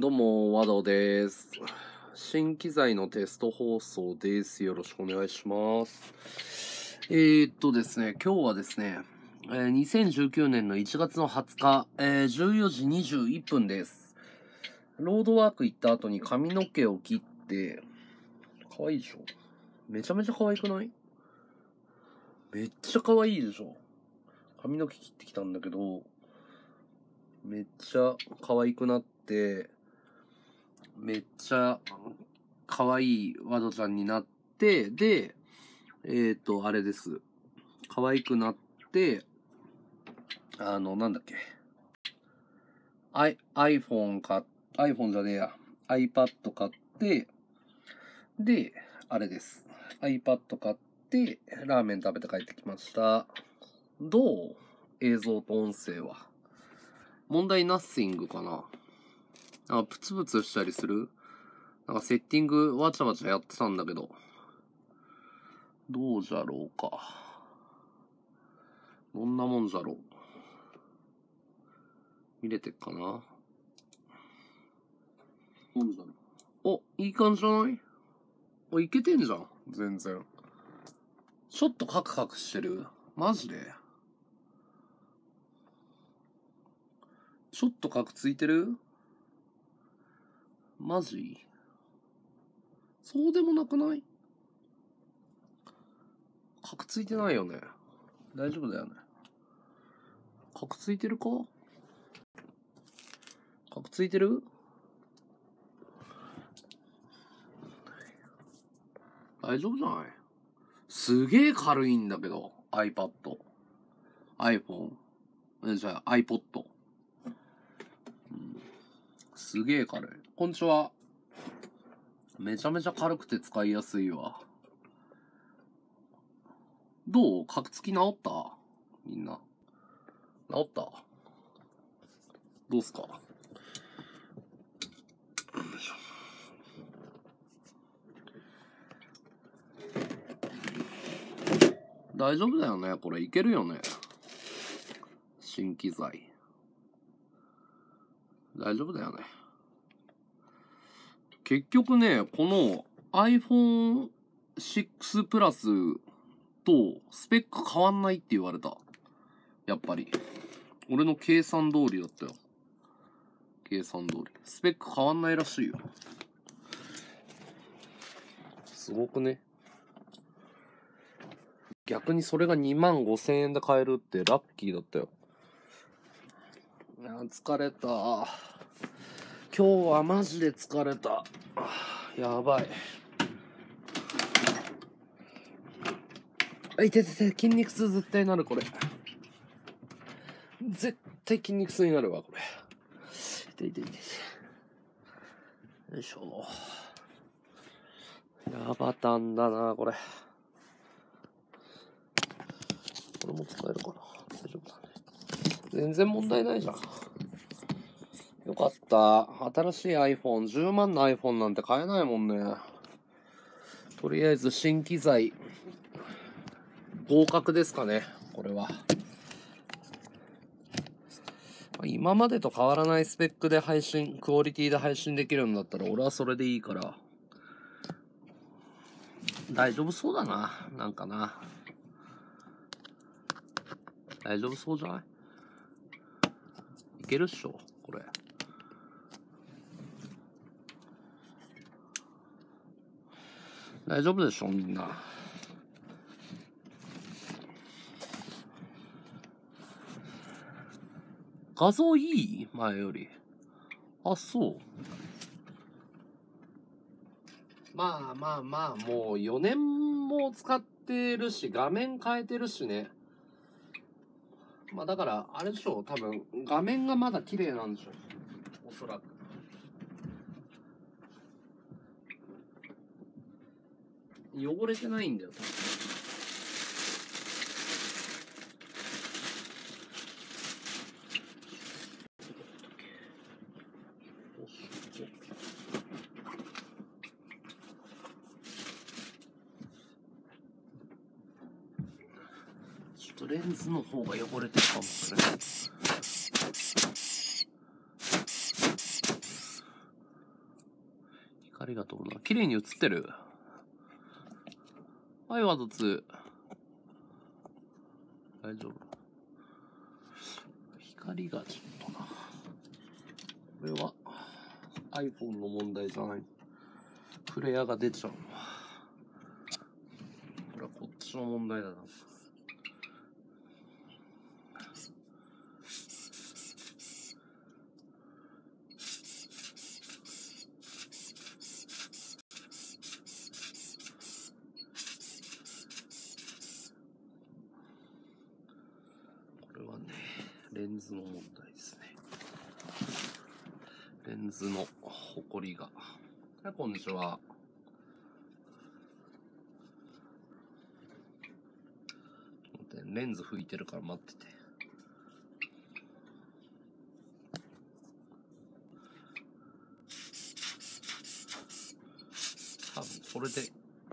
どうも、和道です。新機材のテスト放送です。よろしくお願いします。えー、っとですね、今日はですね、え2019年の1月の20日、え14時21分です。ロードワーク行った後に髪の毛を切って、可愛いでしょめちゃめちゃ可愛くないめっちゃ可愛いでしょ髪の毛切ってきたんだけど、めっちゃ可愛くなって、めっちゃ可愛いワドちゃんになって、で、えっ、ー、と、あれです。可愛くなって、あの、なんだっけ。I、p h o n e 買っ、iPhone じゃねえや。iPad 買って、で、あれです。iPad 買って、ラーメン食べて帰ってきました。どう映像と音声は。問題ナッシングかなあ、プツプツしたりするなんかセッティングわちゃわちゃやってたんだけど。どうじゃろうか。どんなもんじゃろう。見れてっかなお、いい感じじゃないお、いけてんじゃん。全然。ちょっとカクカクしてるマジでちょっとカクついてるまずいそうでもなくない角ついてないよね大丈夫だよね角ついてるか角ついてる大丈夫じゃないすげえ軽いんだけど iPad iPhone じゃあ iPod、うん、すげえ軽いこんにちは。めちゃめちゃ軽くて使いやすいわ。どうカクつき治ったみんな。治ったどうすか大丈夫だよねこれいけるよね新機材大丈夫だよね結局ね、この iPhone6 プラスとスペック変わんないって言われた。やっぱり。俺の計算通りだったよ。計算通り。スペック変わんないらしいよ。すごくね。逆にそれが2万5千円で買えるってラッキーだったよ。疲れた。今日はマジで疲れたやばいあいててて筋肉痛絶対なるこれ絶対筋肉痛になるわこれいていていてよいしょやばたんだなこれこれも使えるかな大丈夫だね全然問題ないじゃんよかった。新しい iPhone、10万の iPhone なんて買えないもんね。とりあえず新機材、合格ですかね、これは。今までと変わらないスペックで配信、クオリティで配信できるんだったら俺はそれでいいから、大丈夫そうだな、なんかな。大丈夫そうじゃないいけるっしょ、これ。大丈夫でしょみんな。画像いい前より。あ、そう。まあまあまあ、もう4年も使ってるし、画面変えてるしね。まあだから、あれでしょう、多分、画面がまだ綺麗なんでしょう。おそらく。汚れてないんだよ、多分。ちょっレンズの方が汚れてるかもしれない。光が飛ぶな。綺麗に映ってる。はい、ワード2。大丈夫。光がちょっとな。これは iPhone の問題じゃない。フレアが出ちゃう。これはこっちの問題だな。ズの問題ですね。レンズのホコリが。はい、こんにちは。レンズ拭いてるから待ってて。多分これで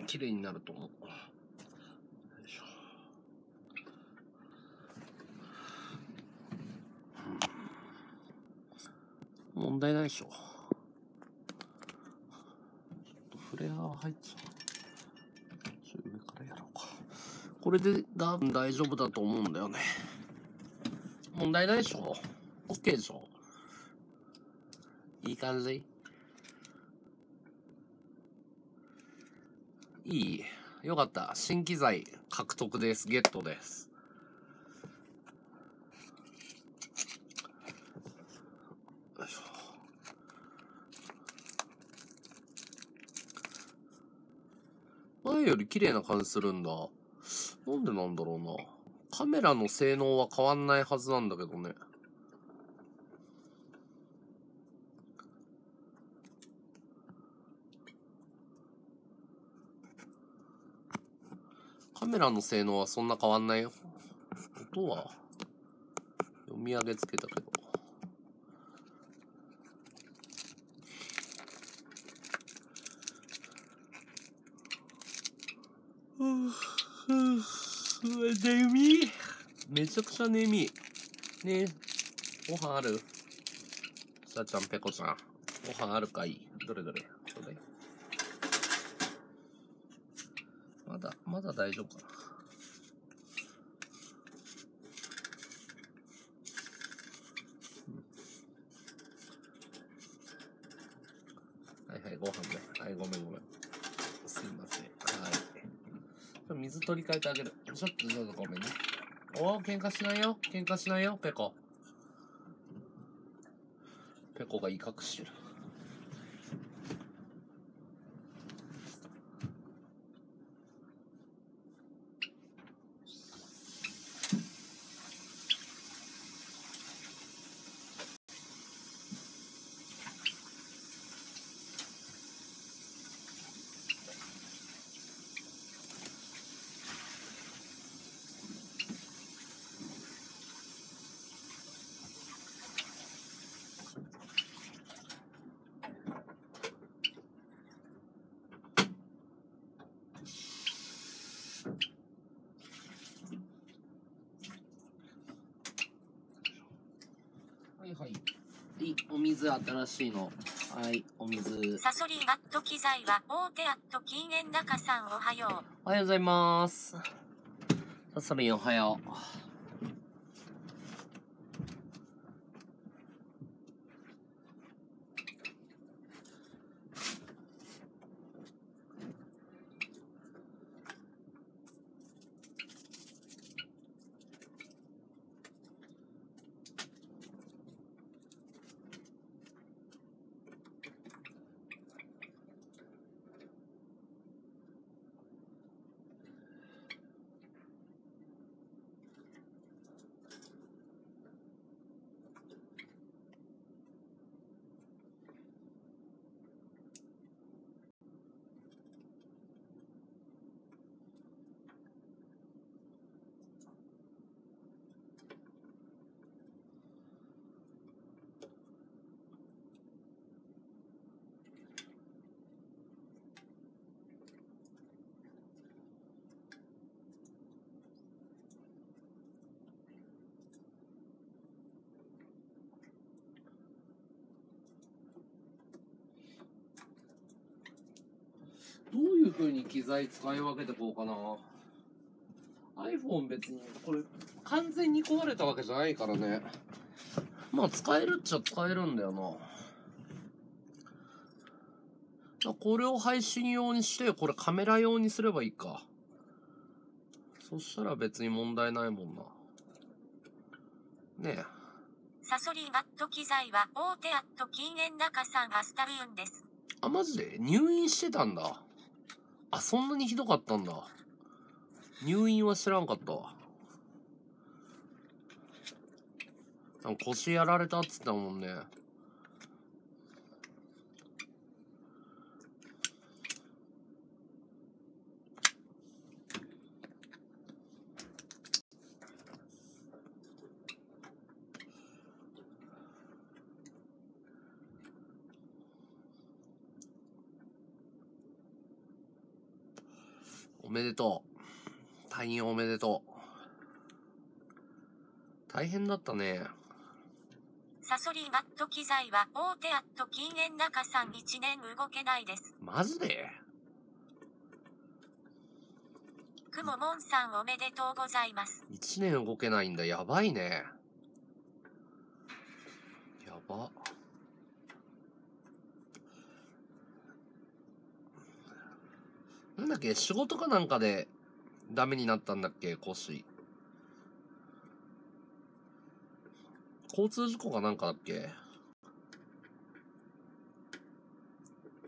綺麗になると思う。問題ないでしょ。ちょフレアが入ってた。ちょ上からやろうか。これで多分大丈夫だと思うんだよね。問題ないでしょ。OK でしょ。いい感じいいよかった。新機材獲得です。ゲットです。より綺麗な感じするんだ。なんでなんだろうな。カメラの性能は変わんないはずなんだけどね。カメラの性能はそんな変わんないよ。音は読み上げつけたけど。眠い。めちゃくちゃ眠い。ねえ、ご飯あるさあちゃん、ぺこさん。ご飯あるかいどれどれちれまだ、まだ大丈夫かな。取り替えてあげる。ちょっと、どうぞごめんね。おお、喧嘩しないよ。喧嘩しないよ、ペコ。ペコが威嚇してる。水新しいの。はい、お水。サソリアット機材は大手アット禁煙中さんおはよう。おはようございます。サソリンおはよう。材使い分けてこうかな。iPhone 別に、これ、完全に壊れたわけじゃないからね。まあ、使えるっちゃ使えるんだよな。これを配信用にして、これカメラ用にすればいいか。そしたら別に問題ないもんな。ねえ。サソリマット機材は大手アット禁煙中さんがスタビウンです。あ、マジで入院してたんだ。あ、そんなにひどかったんだ。入院は知らんかったわ。腰やられたっつったもんね。めでとう。退院おめでとう。大変だったね。サソリマット機材は大手アット禁煙中さん1年動けないです。マジでくももんさんおめでとうございます。1年動けないんだ。やばいね。やば。なんだっけ、仕事かなんかでダメになったんだっけ、コシ交通事故かなんかだっけ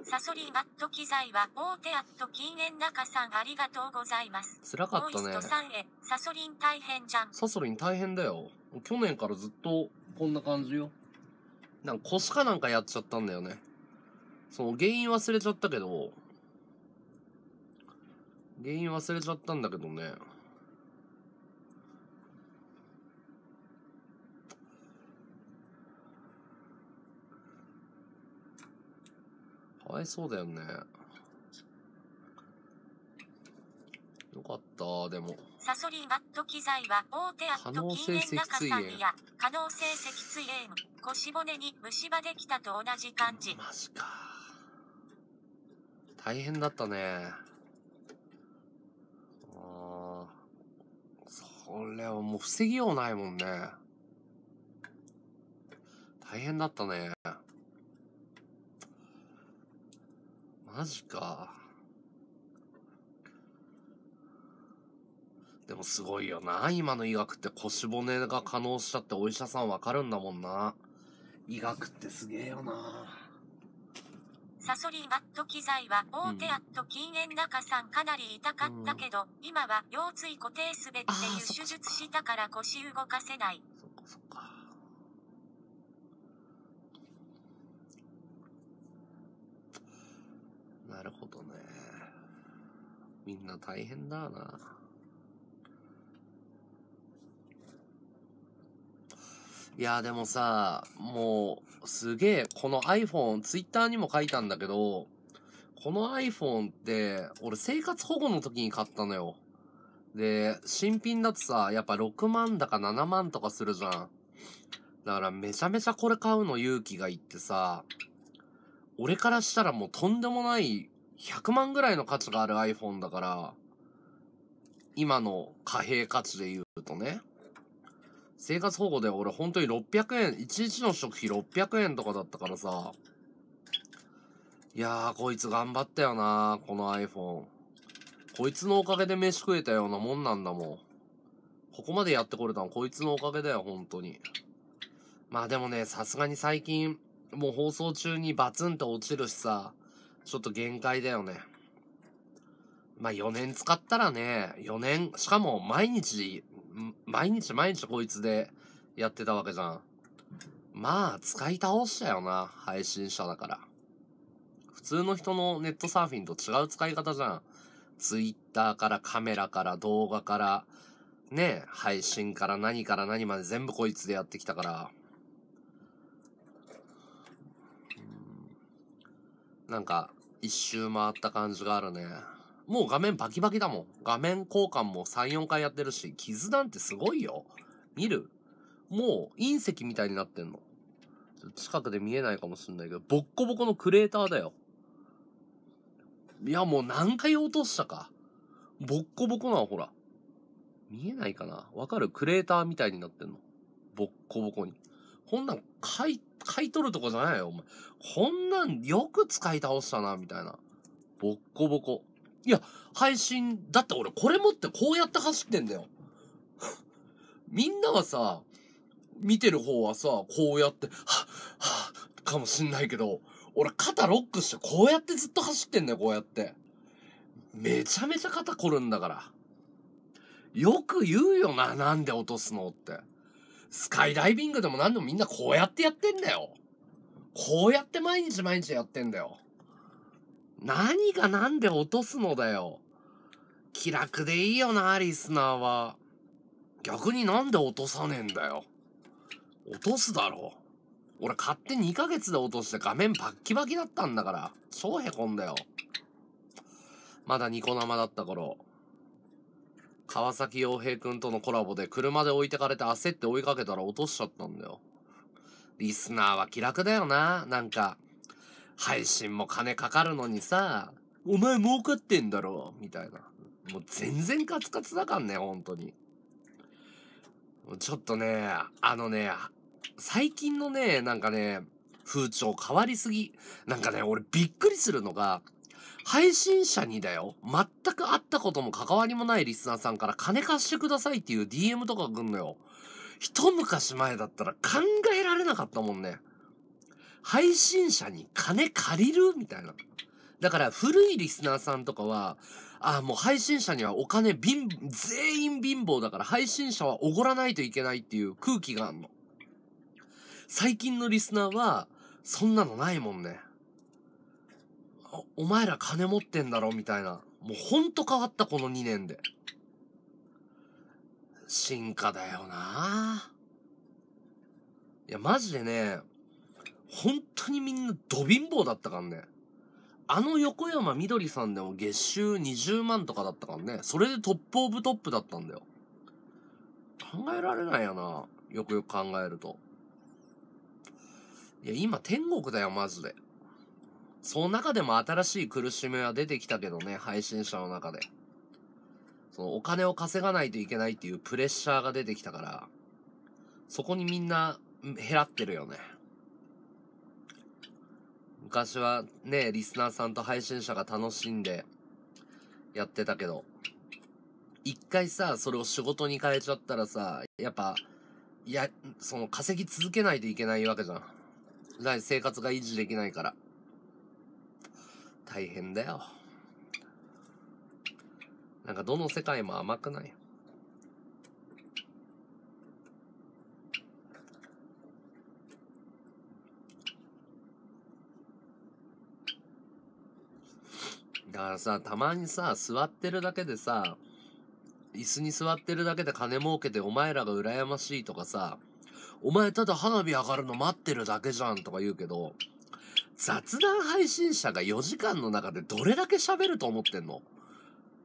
サソリマット機材は大手アット禁煙中さんありがとうございます。辛かったね。サソリン大変じゃん。サソリン大変だよ。去年からずっとこんな感じよ。なんか腰かなんかやっちゃったんだよね。その原因忘れちゃったけど、原因忘れちゃったんだけどね。かわいそうだよね。よかった、でも。サソリーマット機材は大手アット中さんや可能性脊椎炎、腰骨に虫歯できたと同じ感じ。マジか。大変だったね。それはもう防ぎようないもんね。大変だったね。マジか。でもすごいよな。今の医学って腰骨が可能しちゃってお医者さんわかるんだもんな。医学ってすげえよな。サソリマット機材は大手アット禁煙中さんかなり痛かったけど、今は腰椎固定すべっていう手術したから腰動かせない。そっかそっか。なるほどね。みんな大変だな。いや、でもさ、もうすげえ、この iPhone、Twitter にも書いたんだけど、この iPhone って、俺生活保護の時に買ったのよ。で、新品だとさ、やっぱ6万だか7万とかするじゃん。だからめちゃめちゃこれ買うの勇気がいってさ、俺からしたらもうとんでもない100万ぐらいの価値がある iPhone だから、今の貨幣価値で言うとね。生活保護で俺本当に600円、1日の食費600円とかだったからさ。いやー、こいつ頑張ったよなこの iPhone。こいつのおかげで飯食えたようなもんなんだもん。ここまでやってこれたのこいつのおかげだよ、本当に。まあでもね、さすがに最近、もう放送中にバツンと落ちるしさ、ちょっと限界だよね。まあ4年使ったらね、4年、しかも毎日毎日毎日こいつでやってたわけじゃん。まあ、使い倒したよな、配信者だから。普通の人のネットサーフィンと違う使い方じゃん。ツイッターからカメラから動画から、ね、配信から何から何まで全部こいつでやってきたから。なんか、一周回った感じがあるね。もう画面バキバキだもん。画面交換も3、4回やってるし、傷なんてすごいよ。見るもう隕石みたいになってんの。近くで見えないかもしんないけど、ボッコボコのクレーターだよ。いや、もう何回落としたか。ボッコボコなほら。見えないかなわかるクレーターみたいになってんの。ボッコボコに。こんなん、買い、買い取るとこじゃないよ、お前。こんなん、よく使い倒したな、みたいな。ボッコボコ。いや、配信、だって俺これ持ってこうやって走ってんだよ。みんなはさ、見てる方はさ、こうやって、ははかもしんないけど、俺肩ロックしてこうやってずっと走ってんだよ、こうやって。めちゃめちゃ肩凝るんだから。よく言うよな、なんで落とすのって。スカイダイビングでも何でもみんなこうやってやってんだよ。こうやって毎日毎日やってんだよ。何が何で落とすのだよ。気楽でいいよな、リスナーは。逆になんで落とさねえんだよ。落とすだろ。俺買って2ヶ月で落として画面バッキバキだったんだから。超へこんだよ。まだニコ生だった頃。川崎洋平くんとのコラボで車で置いてかれて焦って追いかけたら落としちゃったんだよ。リスナーは気楽だよな、なんか。配信も金かかるのにさ、お前儲かってんだろみたいな。もう全然カツカツだかんね、本当に。ちょっとね、あのね、最近のね、なんかね、風潮変わりすぎ。なんかね、俺びっくりするのが、配信者にだよ、全く会ったことも関わりもないリスナーさんから金貸してくださいっていう DM とか来んのよ。一昔前だったら考えられなかったもんね。配信者に金借りるみたいな。だから古いリスナーさんとかは、ああ、もう配信者にはお金ん、全員貧乏だから配信者はおごらないといけないっていう空気があんの。最近のリスナーは、そんなのないもんね。お前ら金持ってんだろみたいな。もうほんと変わったこの2年で。進化だよなぁ。いや、マジでね、本当にみんなド貧乏だったからね。あの横山みどりさんでも月収20万とかだったからね。それでトップオブトップだったんだよ。考えられないよな。よくよく考えると。いや、今天国だよ、マジで。その中でも新しい苦しみは出てきたけどね、配信者の中で。そのお金を稼がないといけないっていうプレッシャーが出てきたから、そこにみんな、減らってるよね。昔はね、リスナーさんと配信者が楽しんでやってたけど、一回さ、それを仕事に変えちゃったらさ、やっぱ、いや、その稼ぎ続けないといけないわけじゃん。だい生活が維持できないから。大変だよ。なんかどの世界も甘くないだからさ、たまにさ、座ってるだけでさ、椅子に座ってるだけで金儲けてお前らが羨ましいとかさ、お前ただ花火上がるの待ってるだけじゃんとか言うけど、雑談配信者が4時間の中でどれだけ喋ると思ってんの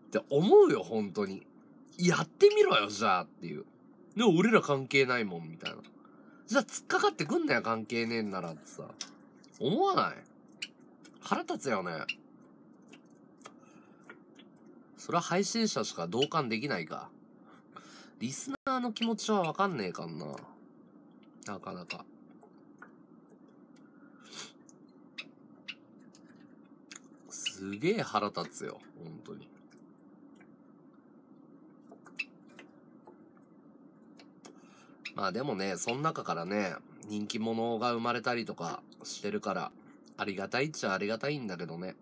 って思うよ、本当に。やってみろよ、じゃあっていう。でも俺ら関係ないもん、みたいな。じゃあ突っかかってくんなよ、関係ねえんならってさ。思わない腹立つよね。それは配信者しか同感できないか。リスナーの気持ちはわかんねえかんな。なかなか。すげえ腹立つよ、本当に。まあでもね、その中からね、人気者が生まれたりとかしてるから、ありがたいっちゃありがたいんだけどね。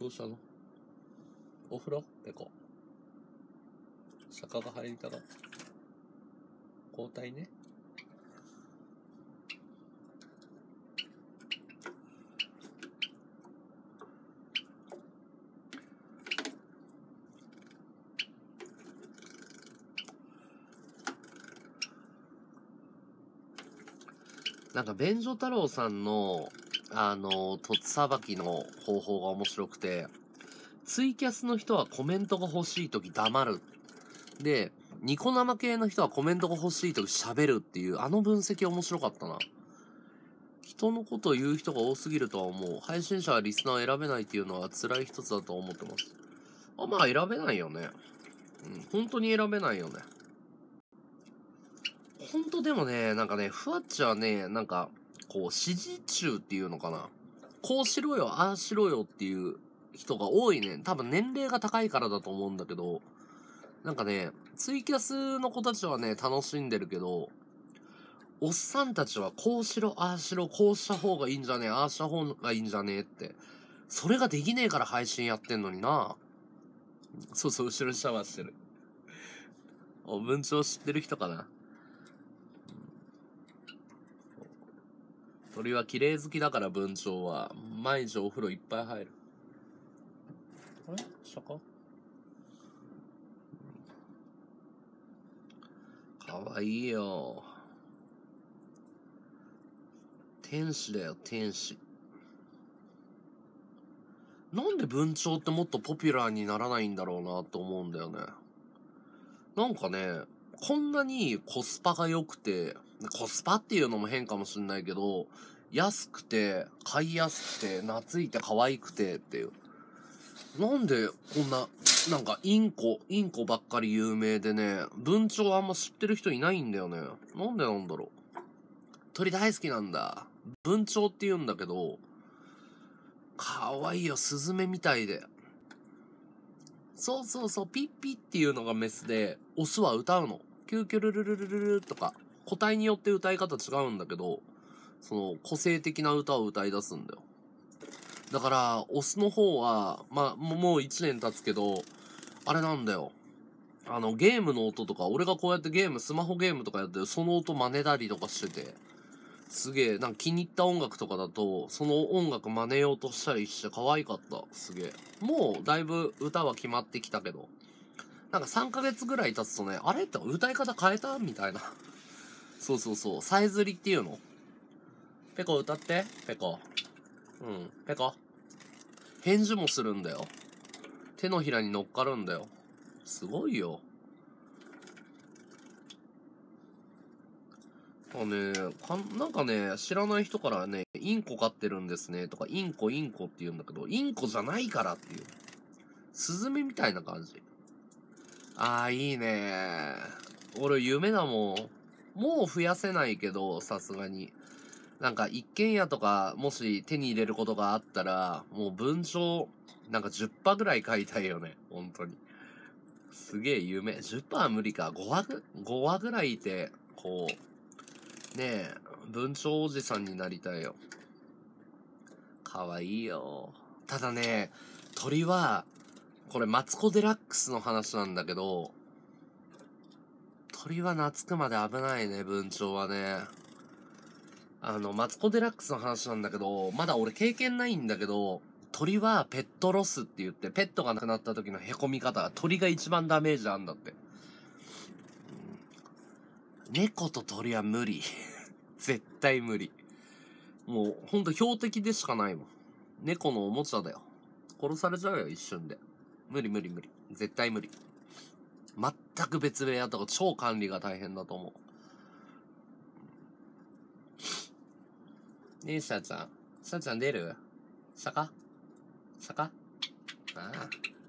どうしたのお風呂ペコ。坂が入りたら。交代ね。なんか、便所太郎さんのあの、とつさばきの方法が面白くて、ツイキャスの人はコメントが欲しいとき黙る。で、ニコ生系の人はコメントが欲しいとき喋るっていう、あの分析面白かったな。人のことを言う人が多すぎるとは思う。配信者はリスナーを選べないっていうのは辛い一つだと思ってます。あ、まあ選べないよね。うん、本当に選べないよね。本当でもね、なんかね、ふわっちはね、なんか、こう、指示中っていうのかな。こうしろよ、ああしろよっていう人が多いね。多分年齢が高いからだと思うんだけど、なんかね、ツイキャスの子たちはね、楽しんでるけど、おっさんたちはこうしろ、ああしろ、こうした方がいいんじゃねえ、ああした方がいいんじゃねえって。それができねえから配信やってんのにな。そうそう、後ろシャワーしてる。お、文鳥知ってる人かな鳥は綺麗好きだから文鳥は毎日お風呂いっぱい入るあれしたかかわいいよ天使だよ天使なんで文鳥ってもっとポピュラーにならないんだろうなと思うんだよねなんかねこんなにコスパが良くてコスパっていうのも変かもしんないけど、安くて、買いやすくて、懐いて可愛くてっていう。なんでこんな、なんかインコ、インコばっかり有名でね、文鳥あんま知ってる人いないんだよね。なんでなんだろう。鳥大好きなんだ。文鳥って言うんだけど、かわいいよ、スズメみたいで。そうそうそう、ピッピっていうのがメスで、オスは歌うの。キュキュルルルルルルとか、個体によって歌い方違うんだけど、その個性的な歌を歌い出すんだよ。だから、オスの方は、まあ、もう1年経つけど、あれなんだよ。あの、ゲームの音とか、俺がこうやってゲーム、スマホゲームとかやってる、その音真似たりとかしてて、すげえ、なんか気に入った音楽とかだと、その音楽真似ようとしたりして可愛かった。すげえ。もう、だいぶ歌は決まってきたけど、なんか3ヶ月ぐらい経つとね、あれって歌い方変えたみたいな。そうそうそう。さえずりっていうの。ペコ歌って、ペコ。うん、ペコ。返事もするんだよ。手のひらに乗っかるんだよ。すごいよ。あねか、なんかね、知らない人からね、インコ飼ってるんですね、とか、インコインコって言うんだけど、インコじゃないからっていう。スズメみたいな感じ。ああ、いいね俺夢だもん。もう増やせないけど、さすがに。なんか一軒家とか、もし手に入れることがあったら、もう文章、なんか10ーぐらい買いたいよね。本当に。すげえ夢。10羽は無理か。5話ぐ、5話ぐらいいて、こう、ねえ、文鳥おじさんになりたいよ。かわいいよ。ただね、鳥は、これマツコデラックスの話なんだけど、鳥は懐くまで危ないね、文鳥はね。あの、マツコデラックスの話なんだけど、まだ俺経験ないんだけど、鳥はペットロスって言って、ペットが亡くなった時の凹み方が鳥が一番ダメージあんだって。猫と鳥は無理。絶対無理。もう、ほんと標的でしかないもん。猫のおもちゃだよ。殺されちゃうよ、一瞬で。無理無理無理。絶対無理。全く別部屋とか超管理が大変だと思う。ねえ、さあちゃん。さあちゃん出る坂坂ああ。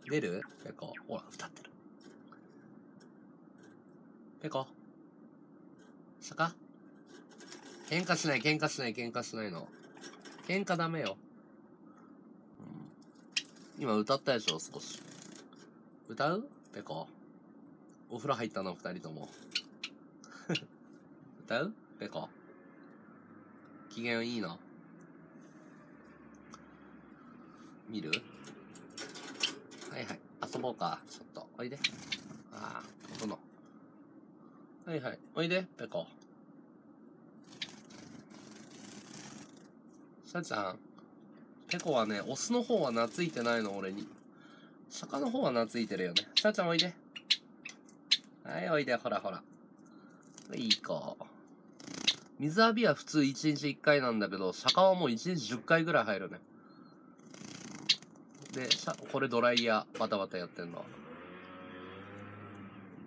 出るペコ。ほら、歌ってる。ペコ。坂喧嘩しない、喧嘩しない、喧嘩しないの。喧嘩ダメよ。今歌ったでしょ、少し。歌うペコ。お風呂入ったの、二人とも。歌うペコ。機嫌いいの見るはいはい。遊ぼうか。ちょっと。おいで。ああ、の。はいはい。おいで、ペコ。シャちゃん。ペコはね、オスの方は懐いてないの、俺に。釈迦の方は懐いてるよね。シャちゃんおいで。はい、おいで、ほらほら。いいか。水浴びは普通1日1回なんだけど、釈迦はもう1日10回ぐらい入るね。で、これドライヤー、バタバタやってんの。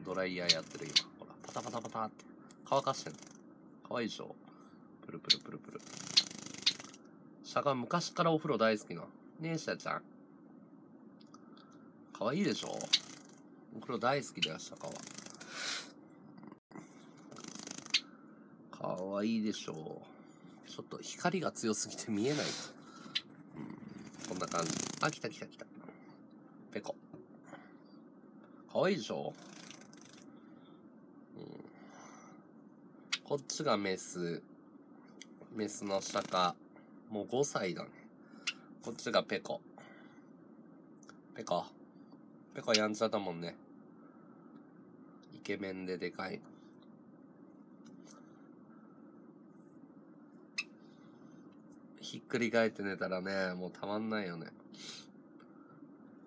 ドライヤーやってる今。ほら、パタパタパタって。乾かしてんの。かわいいでしょプルプルプルプル。釈迦昔からお風呂大好きな。ねえ、シャちゃん。かわいいでしょお風呂大好きだよ、釈迦は。かわいいでしょう。ちょっと光が強すぎて見えない。うん、こんな感じ。あ、来た来た来た。ペコ。かわいいでしょう、うん、こっちがメス。メスの下かもう5歳だね。こっちがペコ。ペコ。ペコやんちゃだもんね。ケメンででかい。ひっくり返って寝たらね、もうたまんないよね。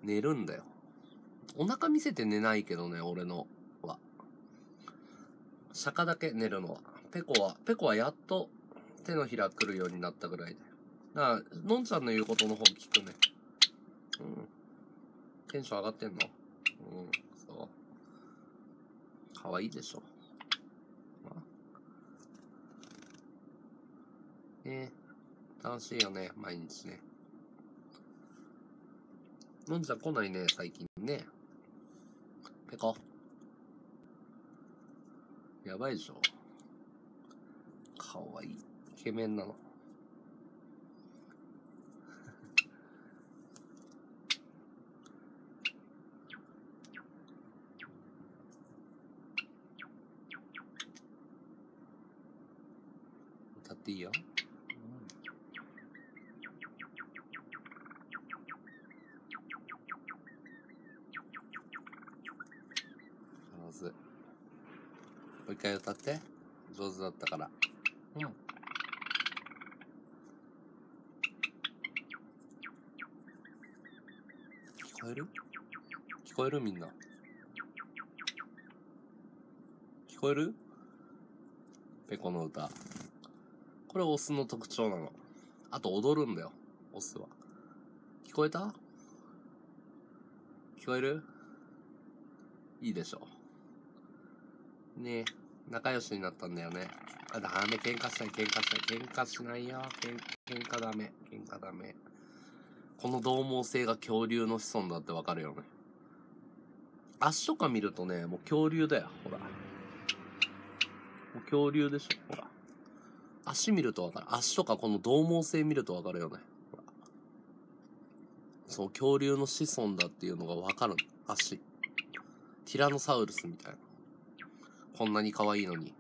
寝るんだよ。お腹見せて寝ないけどね、俺のは。釈迦だけ寝るのは。ペコは、ペコはやっと手のひら来るようになったぐらいで。だから、のんちゃんの言うことの方聞くね。うん。テンション上がってんのうん。可愛いでしょ。まあ、ね楽しいよね、毎日ね。のんちゃん来ないね、最近ね。ペコ。やばいでしょ。かわいい。イケメンなの。ていいよ。上手。もう一回歌って。上手だったから。うん。聞こえる聞こえるみんな。聞こえるペコの歌。これオスの特徴なの。あと踊るんだよ、オスは。聞こえた聞こえるいいでしょう。ねえ、仲良しになったんだよね。あ、ダメ、喧嘩したい、喧嘩したい、喧嘩しないよ。喧嘩ダメ、喧嘩ダメ。この獰猛性が恐竜の子孫だってわかるよね。足とか見るとね、もう恐竜だよ、ほら。もう恐竜でしょ、ほら。足見るとわかる。足とかこの獰猛性見るとわかるよね。その恐竜の子孫だっていうのがわかる足。ティラノサウルスみたいな。こんなに可愛いのに。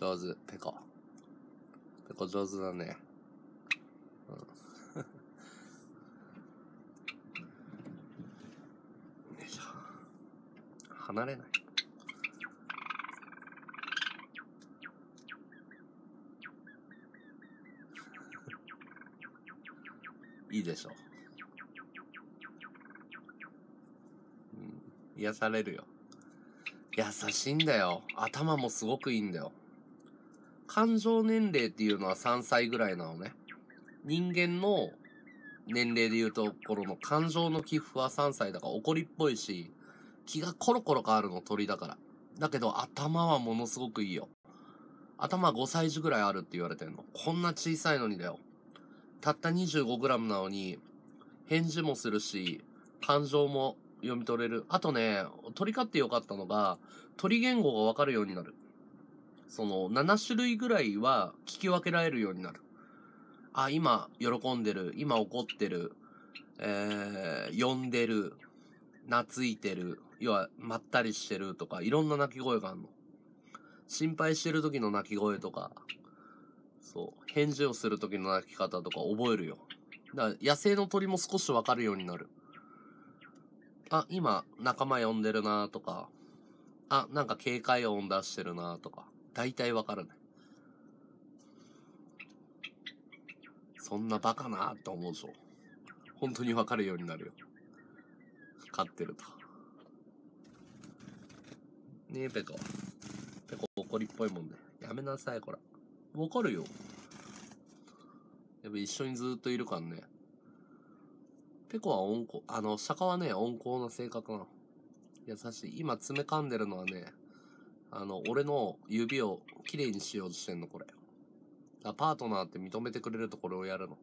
上手、ペコ。ペコ上手だね。うん。れない。いいでしょう。うん、癒されるよ。優しいんだよ。頭もすごくいいんだよ。感情年齢っていうのは3歳ぐらいなのね。人間の年齢で言うところの感情の寄付は3歳だから怒りっぽいし、気がコロコロ変わるの、鳥だから。だけど、頭はものすごくいいよ。頭5歳児ぐらいあるって言われてんの。こんな小さいのにだよ。たった 25g なのに、返事もするし、感情も読み取れる。あとね、鳥飼ってよかったのが、鳥言語がわかるようになる。その、7種類ぐらいは聞き分けられるようになる。あ、今、喜んでる。今、怒ってる。えー、呼んでる。懐いてる。要は、まったりしてるとか、いろんな鳴き声があるの。心配してる時の鳴き声とか、そう、返事をする時の鳴き方とか覚えるよ。だから、野生の鳥も少しわかるようになる。あ、今、仲間呼んでるなとか、あ、なんか警戒音出してるなとか、大体わかるね。そんなバカなって思うでしょ。本当にわかるようになるよ。飼ってると。ねえ、ペコ。ペコ怒りっぽいもんね。やめなさい、こら。わかるよ。やっぱ一緒にずっといるからね。ペコは温厚、あの、釈迦はね、温厚な性格なの。優しい。今詰め噛んでるのはね、あの、俺の指をきれいにしようとしてんの、これ。パートナーって認めてくれるとこれをやるの。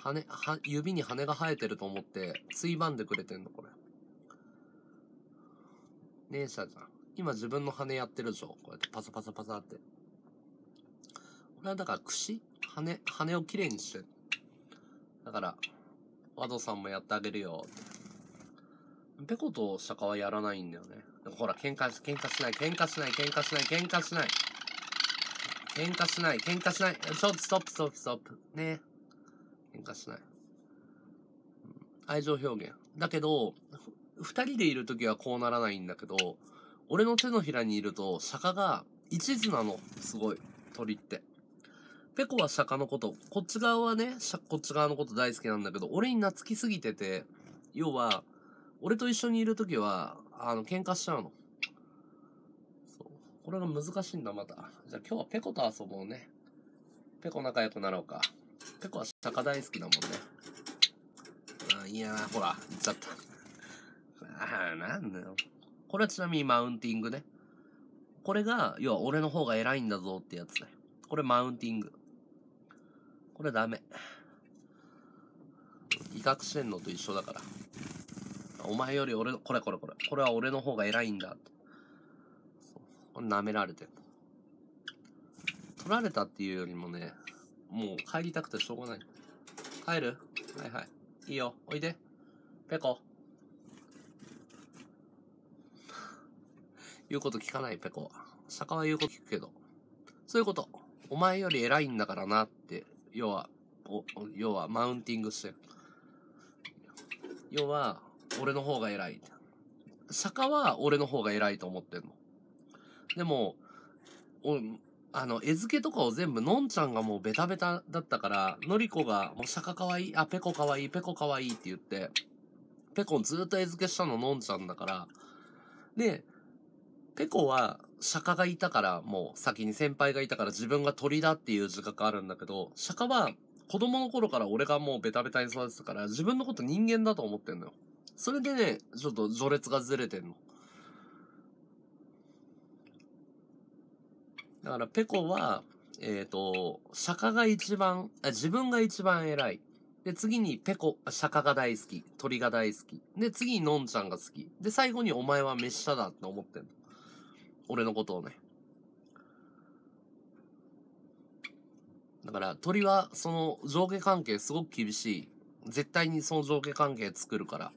羽、は、指に羽が生えてると思って、ついばんでくれてんの、これ。姉さん。今自分の羽やってるでしょこうやってパサパサパサって。これはだから櫛羽、羽をきれいにして。だから、ワドさんもやってあげるよ。ペコと釈迦はやらないんだよね。ほら、喧嘩し、喧嘩しない、喧嘩しない、喧嘩しない、喧嘩しない。喧嘩しない、喧嘩しない。ちょっとストップ、ストップ、ストップ。ね。喧嘩しない。愛情表現。だけど、二人でいる時はこうならないんだけど、俺の手のひらにいると、坂が一途なの。すごい。鳥って。ペコは釈迦のこと、こっち側はね、こっち側のこと大好きなんだけど、俺に懐きすぎてて、要は、俺と一緒にいるときは、あの、喧嘩しちゃうの。そう。これが難しいんだ、また。じゃあ今日はペコと遊ぼうね。ペコ仲良くなろうか。ペコは釈迦大好きだもんね。あ、いやー、ほら、行っちゃった。ああ、なんだよ。これはちなみにマウンティングね。これが、要は俺の方が偉いんだぞってやつね。これマウンティング。これダメ。威嚇してんのと一緒だから。お前より俺の、これこれこれ。これは俺の方が偉いんだって。これ舐められてる。取られたっていうよりもね、もう帰りたくてしょうがない。帰るはいはい。いいよ。おいで。ペコ。言うこと聞かない、ペコ。坂は言うこと聞くけど。そういうこと。お前より偉いんだからなって、要は、お要は、マウンティングして要は、俺の方が偉い。坂は俺の方が偉いと思ってんの。でも、おあの、餌付けとかを全部、のんちゃんがもうベタベタだったから、のりこが、もう坂かわいい、あ、ペコかわいい、ペコかわいいって言って、ペコずっと餌付けしたののんちゃんだから、で、ペコは、釈迦がいたから、もう先に先輩がいたから自分が鳥だっていう自覚あるんだけど、釈迦は子供の頃から俺がもうベタベタに育てたから自分のこと人間だと思ってんのよ。それでね、ちょっと序列がずれてんの。だからペコは、えっ、ー、と、釈迦が一番あ、自分が一番偉い。で、次にペコ、釈迦が大好き。鳥が大好き。で、次にのんちゃんが好き。で、最後にお前は滅茶だって思ってんの。俺のことをね。だから鳥はその上下関係すごく厳しい。絶対にその上下関係作るから。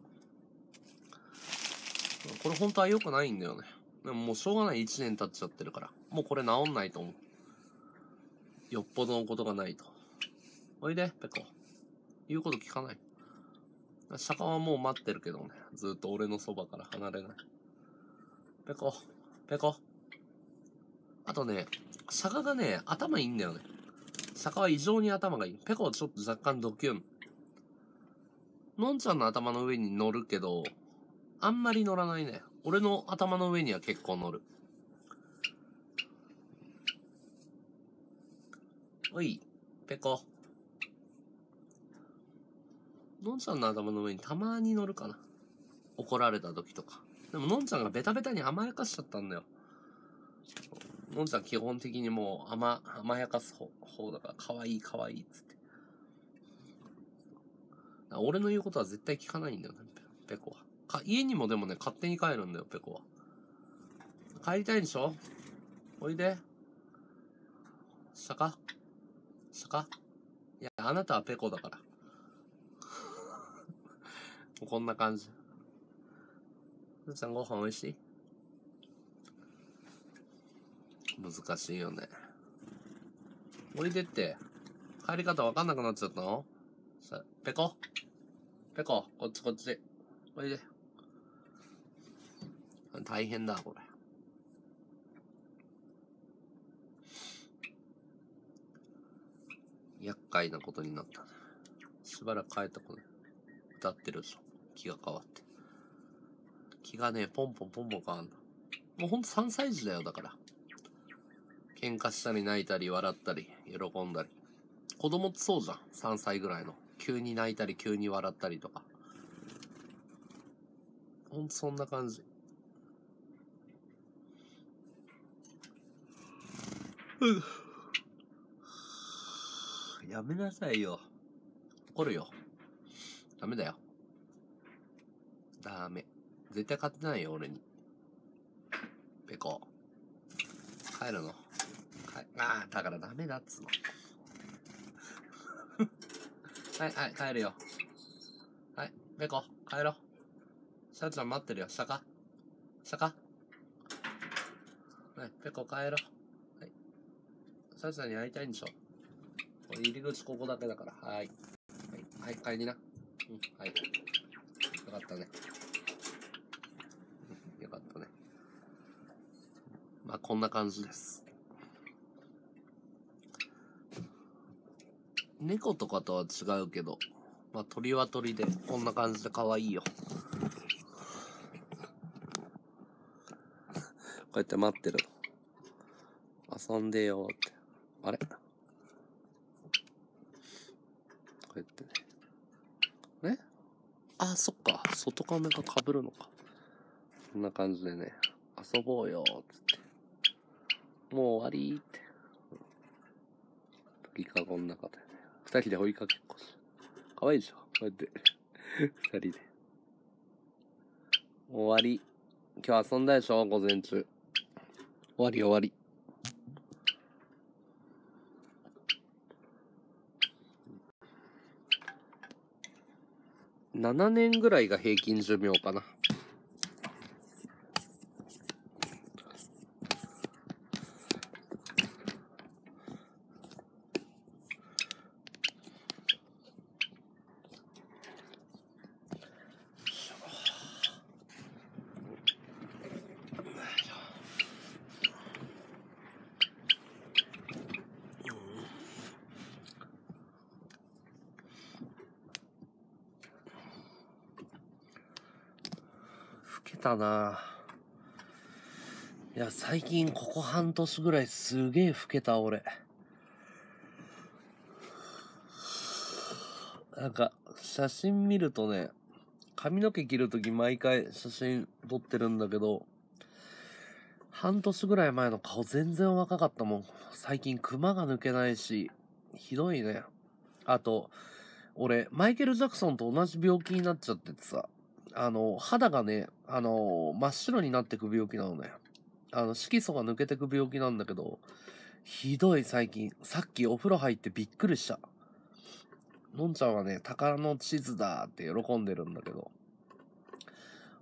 これ本当は良くないんだよね。でももうしょうがない1年経っちゃってるから。もうこれ治んないと思う。よっぽどのことがないと。おいで、ペコ。言うこと聞かない。釈迦はもう待ってるけどね。ずっと俺のそばから離れない。ペコ、ペコ。あとね、坂がね、頭いいんだよね。坂は異常に頭がいい。ペコはちょっと若干ドキュン。のんちゃんの頭の上に乗るけど、あんまり乗らないね。俺の頭の上には結構乗る。おい、ペコ。のんちゃんの頭の上にたまに乗るかな。怒られた時とか。でも、のんちゃんがベタベタに甘やかしちゃったんだよ。のんちゃん基本的にもう甘、甘やかす方だから、かわいいかわいいっつって。俺の言うことは絶対聞かないんだよね、ペコは。か、家にもでもね、勝手に帰るんだよ、ペコは。帰りたいでしょおいで。しゃかしゃかいや、あなたはペコだから。こんな感じ。父ちゃんご飯美味しい難しいよね。おいでって、帰り方わかんなくなっちゃったのさ、ペコペコ、こっちこっち。おいで。大変だ、これ。厄介なことになった。しばらく帰ったこと歌ってるでしょ。気が変わって。気がね、ポンポンポンポン変わんの。もうほんと3歳児だよ、だから。喧嘩したり泣いたり笑ったり、喜んだり。子供ってそうじゃん。3歳ぐらいの。急に泣いたり、急に笑ったりとか。ほんとそんな感じ。うやめなさいよ。怒るよ。ダメだよ。ダメ。絶対勝てないよ、俺に。ペコ。帰るの帰、ああ、だからダメだっつうの。はい、はい、帰るよ。はい、ペコ、帰ろう。シャちゃん待ってるよ、シか。カ。か。カ。はい、ペコ帰ろう。はい。シャちゃんに会いたいんでしょこれ入り口ここだけだから、はい。はい、はい、帰りな。うん、はい。よかったね。まあ、こんな感じです。猫とかとは違うけど、まあ、鳥は鳥で、こんな感じで可愛いよ。こうやって待ってる遊んでよって。あれこうやってね。ねあ、そっか。外カメが被るのか。こんな感じでね、遊ぼうよって。もう終わりって。鳥かごの中でね。二人で追いかけっこし。る。かわいいでしょこうやって。二人で。終わり。今日遊んだでしょ午前中。終わり終わり。7年ぐらいが平均寿命かな。たないや、最近ここ半年ぐらいすげえ老けた俺。なんか、写真見るとね、髪の毛切るとき毎回写真撮ってるんだけど、半年ぐらい前の顔全然若かったもん。最近クマが抜けないし、ひどいね。あと、俺、マイケル・ジャクソンと同じ病気になっちゃっててさ。あの、肌がね、あの、真っ白になってく病気なのね。あの、色素が抜けてく病気なんだけど、ひどい最近。さっきお風呂入ってびっくりした。のんちゃんはね、宝の地図だって喜んでるんだけど、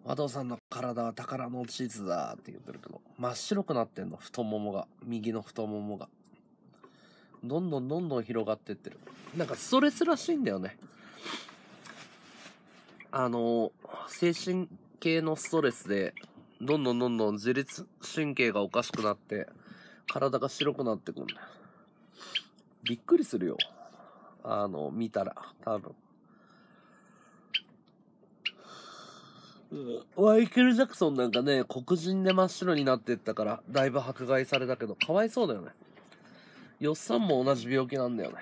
和藤さんの体は宝の地図だって言ってるけど、真っ白くなってんの、太ももが。右の太ももが。どんどんどんどん広がってってる。なんかストレスらしいんだよね。あの、精神系のストレスで、どんどんどんどん自律神経がおかしくなって、体が白くなってくんだよ。びっくりするよ。あの、見たら、多分。ワイケル・ジャクソンなんかね、黒人で真っ白になってったから、だいぶ迫害されたけど、かわいそうだよね。よっさんも同じ病気なんだよね。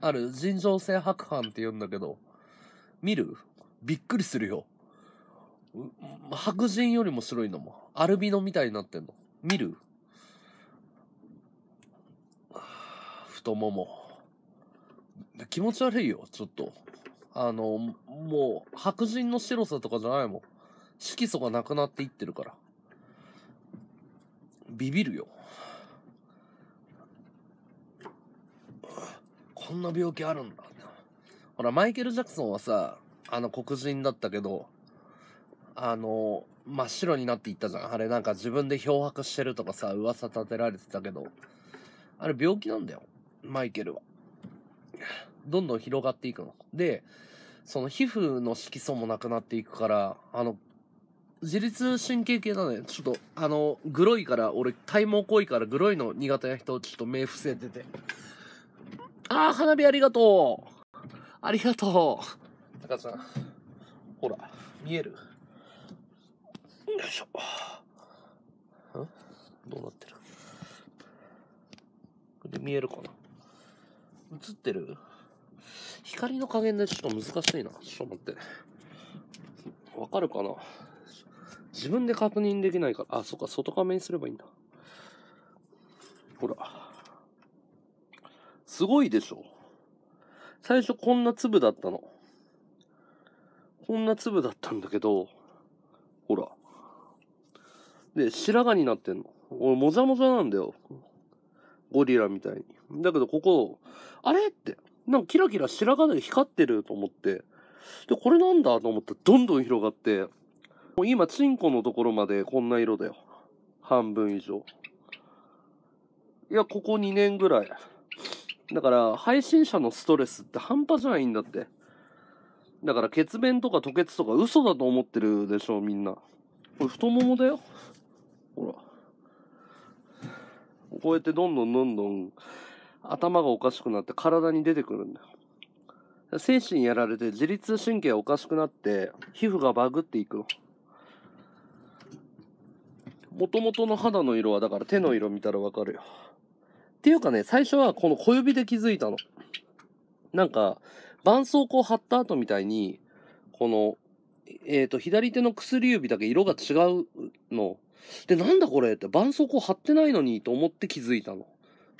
ある、尋常性白斑って言うんだけど、見るびっくりするよ。白人よりも白いのも。アルビノみたいになってんの。見る太もも。気持ち悪いよ、ちょっと。あの、もう、白人の白さとかじゃないもん。色素がなくなっていってるから。ビビるよ。こんな病気あるんだ。ほら、マイケル・ジャクソンはさ、あの、黒人だったけど、あの、真っ白になっていったじゃん。あれなんか自分で漂白してるとかさ、噂立てられてたけど、あれ病気なんだよ。マイケルは。どんどん広がっていくの。で、その皮膚の色素もなくなっていくから、あの、自律神経系だね。ちょっと、あの、グロいから、俺、体毛濃いから、グロいの苦手な人、ちょっと目伏せてて。ああ、花火ありがとうありがとう。高田さん、ほら、見える。よいしょ。んどうなってるこれで見えるかな映ってる光の加減でちょっと難しいな。ちょっと待って。わかるかな自分で確認できないから。あ、そっか、外画面にすればいいんだ。ほら。すごいでしょ最初こんな粒だったの。こんな粒だったんだけど、ほら。で、白髪になってんの。俺、もざもざなんだよ。ゴリラみたいに。だけど、ここ、あれって、なんかキラキラ白髪で光ってると思って、で、これなんだと思って、どんどん広がって、もう今、チンコのところまでこんな色だよ。半分以上。いや、ここ2年ぐらい。だから、配信者のストレスって半端じゃないんだって。だから、血便とか吐血とか嘘だと思ってるでしょ、みんな。これ太ももだよ。ほら。こうやってどんどんどんどん頭がおかしくなって体に出てくるんだよ。精神やられて自律神経おかしくなって皮膚がバグっていくの。もともとの肌の色はだから手の色見たらわかるよ。ていうかね、最初はこの小指で気づいたの。なんか、絆創膏貼った後みたいに、この、えっ、ー、と、左手の薬指だけ色が違うの。で、なんだこれって絆創膏貼ってないのにと思って気づいたの。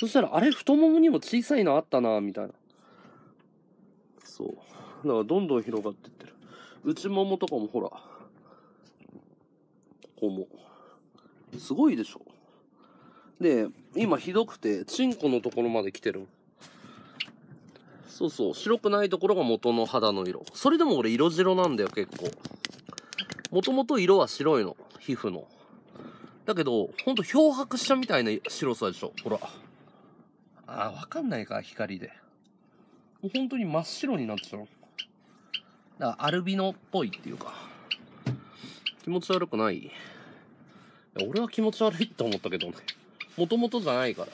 そしたら、あれ太ももにも小さいのあったな、みたいな。そう。だからどんどん広がってってる。内ももとかもほら。ここも。すごいでしょ。で、今ひどくて、チンコのところまで来てる。そうそう、白くないところが元の肌の色。それでも俺色白なんだよ、結構。もともと色は白いの、皮膚の。だけど、ほんと漂白したみたいな白さでしょ、ほら。あー、わかんないか、光で。もう本当に真っ白になっちゃう。だからアルビノっぽいっていうか。気持ち悪くない俺は気持ち悪いって思ったけどね。もともとじゃないから。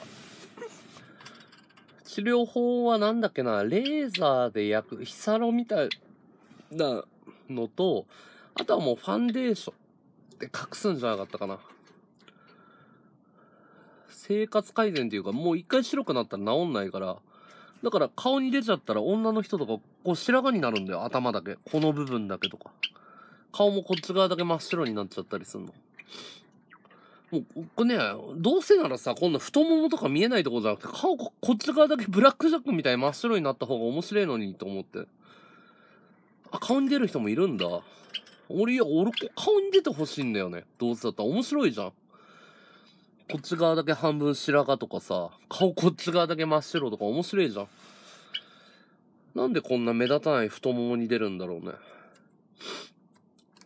治療法はなんだっけな、レーザーで焼く、ヒサロみたいなのと、あとはもうファンデーションって隠すんじゃなかったかな。生活改善っていうか、もう一回白くなったら治んないから、だから顔に出ちゃったら女の人とか、こう白髪になるんだよ、頭だけ。この部分だけとか。顔もこっち側だけ真っ白になっちゃったりすんの。もう、これね、どうせならさ、こんな太ももとか見えないとこじゃなくて、顔こっち側だけブラックジャックみたいに真っ白になった方が面白いのにと思って。あ、顔に出る人もいるんだ。俺、いや、俺、顔に出てほしいんだよね。どうせだったら面白いじゃん。こっち側だけ半分白髪とかさ、顔こっち側だけ真っ白とか面白いじゃん。なんでこんな目立たない太ももに出るんだろうね。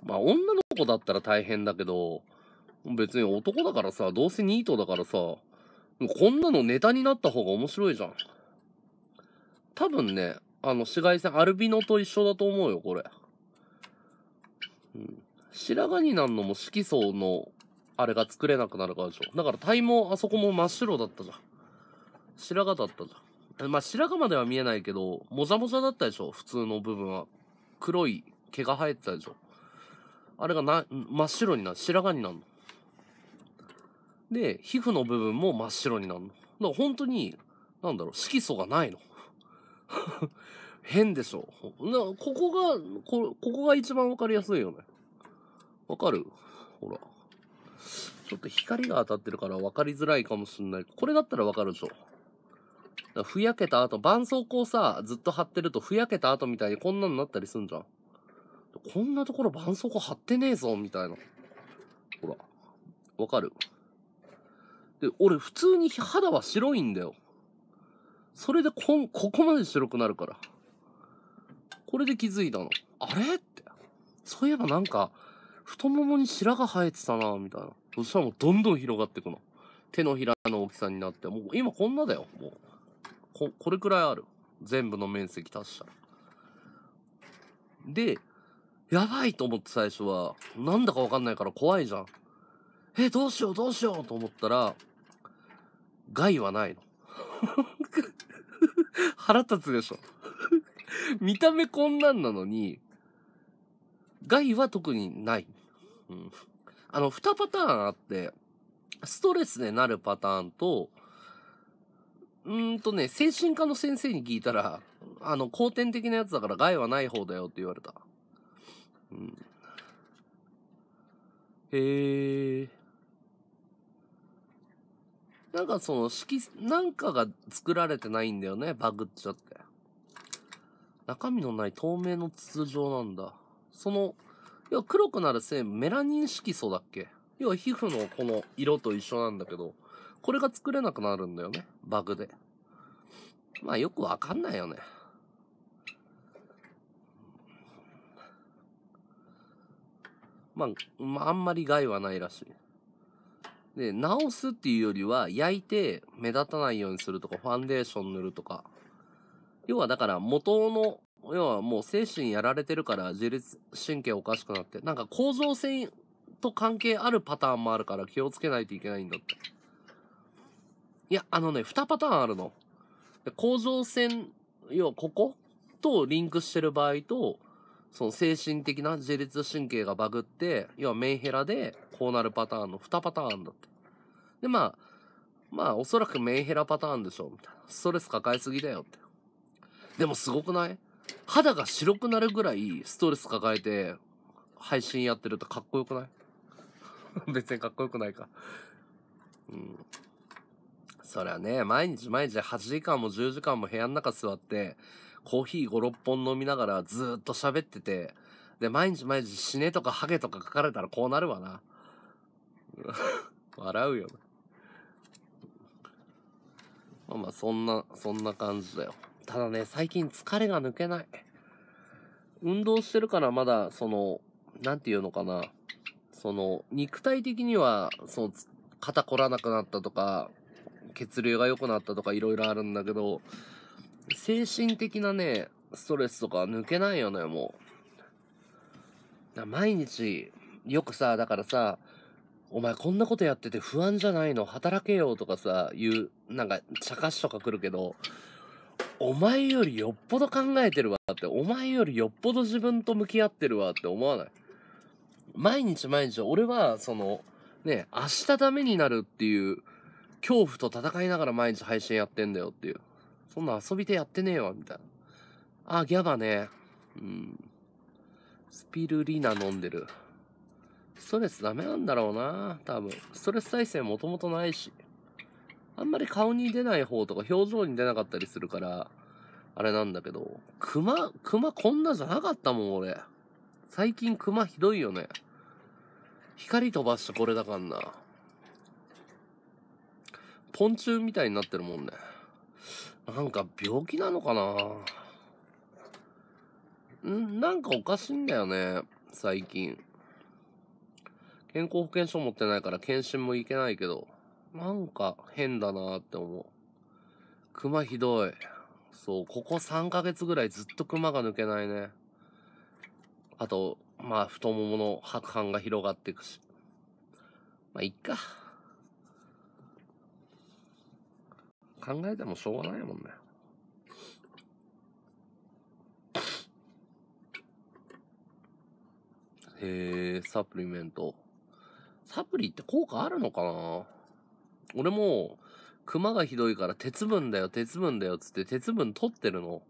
まあ、女の子だったら大変だけど、別に男だからさ、どうせニートだからさ、こんなのネタになった方が面白いじゃん。多分ね、あの、紫外線、アルビノと一緒だと思うよ、これ。うん。白髪になんのも色素の、あれが作れなくなるからでしょ。だから体毛、あそこも真っ白だったじゃん。白髪だったじゃん。まあ、白髪までは見えないけど、もじゃもじゃだったでしょ、普通の部分は。黒い毛が生えてたでしょ。あれがな、真っ白になる、白髪になるの。で、皮膚の部分も真っ白になるの。だから本当に、なんだろう、色素がないの。変でしょ。ここがこ、ここが一番わかりやすいよね。わかるほら。ちょっと光が当たってるから分かりづらいかもしんない。これだったらわかるでしょ。ふやけた後、絆創膏さ、ずっと貼ってると、ふやけた後みたいにこんなになったりすんじゃん。こんなところ絆創膏貼ってねえぞ、みたいな。ほら。わかるで、俺普通に肌は白いんだよ。それでこ、ここまで白くなるから。これで気づいたの。あれって。そういえばなんか、太ももに白が生えてたなみたいな。そしたらもうどんどん広がってくの。手のひらの大きさになって、もう今こんなだよ、もう。こ、これくらいある。全部の面積足したら。で、やばいと思って最初は、なんだかわかんないから怖いじゃん。え、どうしようどうしようと思ったら、害はないの。腹立つでしょ。見た目こんなんなのに、害は特にない。うん。あの、2パターンあって、ストレスでなるパターンと、うんとね、精神科の先生に聞いたら、あの、後天的なやつだから害はない方だよって言われた。うん。へえ。なんかその式、なんかが作られてないんだよね、バグっちゃって。中身のない透明の筒状なんだ。その、要は黒くなる成分、メラニン色素だっけ要は皮膚のこの色と一緒なんだけど、これが作れなくなるんだよね、バグで。まあよくわかんないよね。まあ、まあ、あんまり害はないらしい。で、直すっていうよりは、焼いて目立たないようにするとか、ファンデーション塗るとか。要はだから、元の、要はもう精神やられてるから自律神経おかしくなって、なんか甲状腺と関係あるパターンもあるから気をつけないといけないんだって。いや、あのね、2パターンあるの。甲状腺、要はこことリンクしてる場合と、その精神的な自律神経がバグって、要はメンヘラでこうなるパターンの2パターンだって。で、まあ、まあ、おそらくメンヘラパターンでしょ、みたいな。ストレス抱えすぎだよ、って。でもすごくない肌が白くなるぐらいストレス抱えて配信やってるとかっこよくない 別にかっこよくないか。うん。そりゃね、毎日毎日8時間も10時間も部屋の中座って、コーヒー5、6本飲みながらずっと喋ってて、で、毎日毎日死ねとかハゲとか書かれたらこうなるわな。笑うよ。まあまあ、そんな、そんな感じだよ。ただね、最近疲れが抜けない。運動してるからまだ、その、なんていうのかな。その、肉体的には、その、肩凝らなくなったとか、血流が良くなったとかいろいろあるんだけど、精神的なね、ストレスとか抜けないよね、もう。毎日、よくさ、だからさ、お前こんなことやってて不安じゃないの働けよとかさ、言う、なんか、茶菓しとか来るけど、お前よりよっぽど考えてるわって、お前よりよっぽど自分と向き合ってるわって思わない毎日毎日、俺は、その、ね、明日ダメになるっていう、恐怖と戦いながら毎日配信やってんだよっていう。そんな遊びでやってねえわ、みたいな。あ、ギャバね。うん。スピルリナ飲んでる。ストレスダメなんだろうな、多分。ストレス耐性もともとないし。あんまり顔に出ない方とか表情に出なかったりするから、あれなんだけど、熊、マこんなじゃなかったもん、俺。最近熊ひどいよね。光飛ばしてこれだかんな。ポンチューみたいになってるもんね。なんか病気なのかなんなんかおかしいんだよね、最近。健康保険証持ってないから検診も行けないけど、なんか変だなって思う。熊ひどい。そう、ここ3ヶ月ぐらいずっと熊が抜けないね。あと、まあ、太ももの白斑が広がっていくし。まあ、いっか。考えてもしょうがないもんね。へえ、サプリメント。サプリって効果あるのかな俺も、クマがひどいから鉄分だよ、鉄分だよ、つって鉄分取ってるの。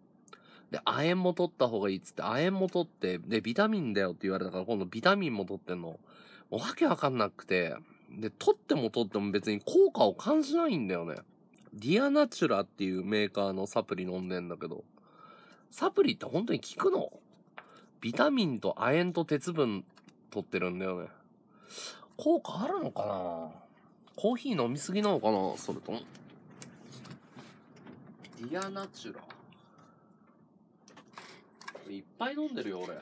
で、亜鉛も取った方がいいっつって、亜鉛も取って、で、ビタミンだよって言われたから、今度ビタミンも取ってんの。もうけわかんなくて。で、取っても取っても別に効果を感じないんだよね。ディアナチュラっていうメーカーのサプリ飲んでんだけど、サプリって本当に効くのビタミンと亜鉛と鉄分取ってるんだよね。効果あるのかなコーヒー飲みすぎなのかなそれとも。ディアナチュラ。いっぱい飲んでるよ、俺。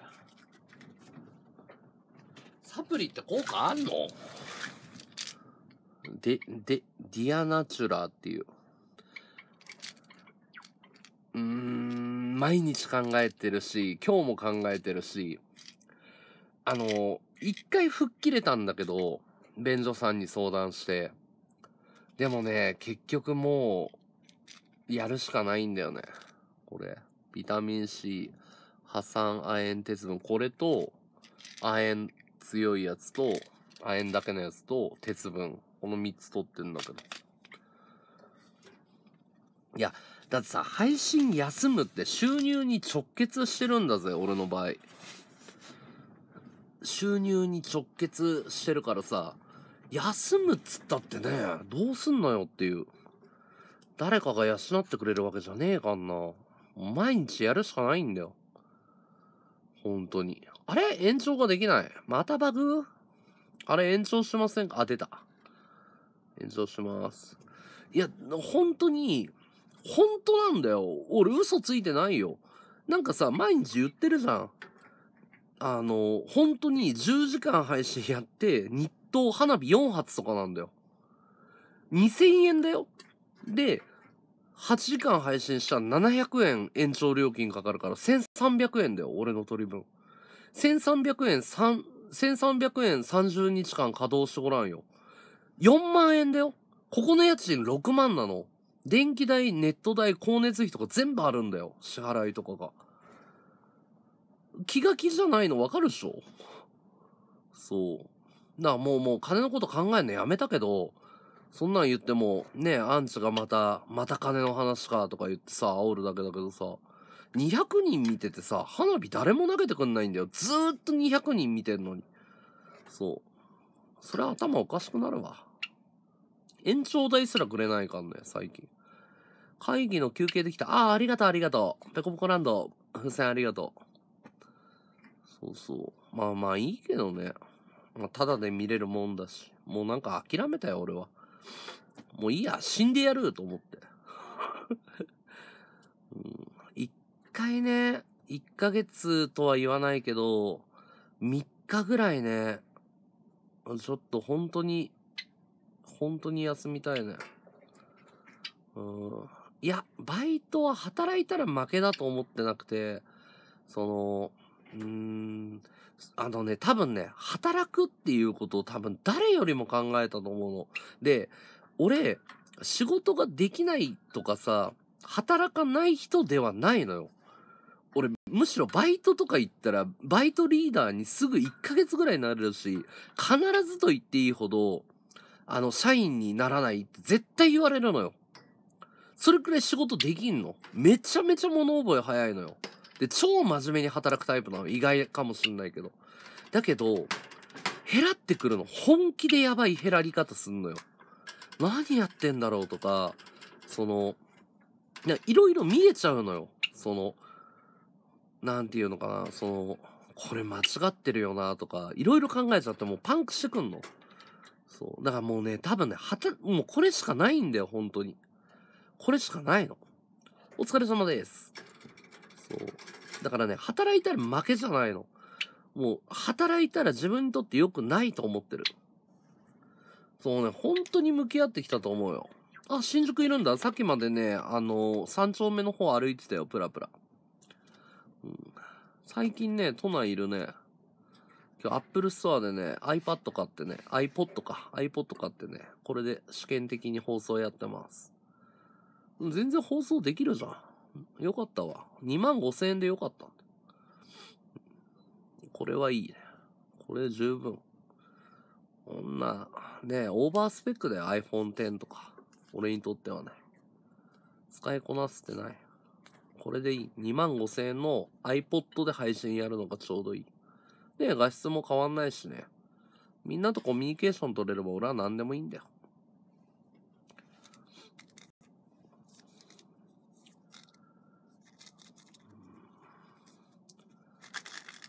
サプリって効果あんので、で、ディアナチュラっていう。うーん、毎日考えてるし、今日も考えてるし、あの、一回吹っ切れたんだけど、便所さんに相談して。でもね、結局もう、やるしかないんだよね。これ。ビタミン C、破産亜鉛鉄分。これと、亜鉛強いやつと、亜鉛だけのやつと、鉄分。この3つ取ってんだけど。いや、だってさ、配信休むって収入に直結してるんだぜ、俺の場合。収入に直結してるからさ、休むっつったってね、どうすんのよっていう。誰かが養ってくれるわけじゃねえかんな。毎日やるしかないんだよ。本当に。あれ延長ができない。またバグあれ延長しませんかあ、出た。延長します。いや、本当に、本当なんだよ。俺嘘ついてないよ。なんかさ、毎日言ってるじゃん。あの、本当に10時間配信やって、日当花火4発とかなんだよ。2000円だよ。で、8時間配信したら700円延長料金かかるから1300円だよ、俺の取り分。1300円3、1300円30日間稼働してごらんよ。4万円だよ。ここの家賃6万なの。電気代、ネット代、光熱費とか全部あるんだよ。支払いとかが。気が気じゃないのわかるでしょそう。な、もうもう金のこと考えるのやめたけど、そんなん言っても、ね、アンチがまた、また金の話かとか言ってさ、煽るだけだけどさ、200人見ててさ、花火誰も投げてくんないんだよ。ずーっと200人見てんのに。そう。それは頭おかしくなるわ。延長代すらくれないかんね、最近。会議の休憩できた。ああ、ありがとう、ありがとう。ペコペコランド、風船ありがとう。そうそう。まあまあいいけどね。まあ、ただで見れるもんだし。もうなんか諦めたよ、俺は。もういいや、死んでやると思って。うん、一回ね、一ヶ月とは言わないけど、三日ぐらいね、ちょっと本当に、本当に休みたいね。うん。いや、バイトは働いたら負けだと思ってなくて、その、うーん、あのね、多分ね、働くっていうことを多分誰よりも考えたと思うの。で、俺、仕事ができないとかさ、働かない人ではないのよ。俺、むしろバイトとか行ったら、バイトリーダーにすぐ1ヶ月ぐらいになるし、必ずと言っていいほど、あの、社員にならないって絶対言われるのよ。それくらい仕事できんのめちゃめちゃ物覚え早いのよ。で、超真面目に働くタイプなの。意外かもしんないけど。だけど、減らってくるの。本気でやばい減らり方すんのよ。何やってんだろうとか、その、いろいろ見えちゃうのよ。その、なんていうのかな、その、これ間違ってるよなとか、いろいろ考えちゃってもうパンクしてくんの。そう。だからもうね、多分ね、はた、もうこれしかないんだよ、本当に。これしかないの。お疲れ様です。そう。だからね、働いたら負けじゃないの。もう、働いたら自分にとって良くないと思ってる。そうね、本当に向き合ってきたと思うよ。あ、新宿いるんだ。さっきまでね、あのー、三丁目の方歩いてたよ、プラプラ。うん、最近ね、都内いるね。今日、アップルストアでね、iPad 買ってね、iPod か、iPod 買ってね、これで試験的に放送やってます。全然放送できるじゃん。よかったわ。2万5千円でよかったこれはいいね。これ十分。こんな、ねオーバースペックだよ、iPhone X とか。俺にとってはね。使いこなせてない。これでいい。2万5千円の iPod で配信やるのがちょうどいい。で、画質も変わんないしね。みんなとコミュニケーション取れれば俺は何でもいいんだよ。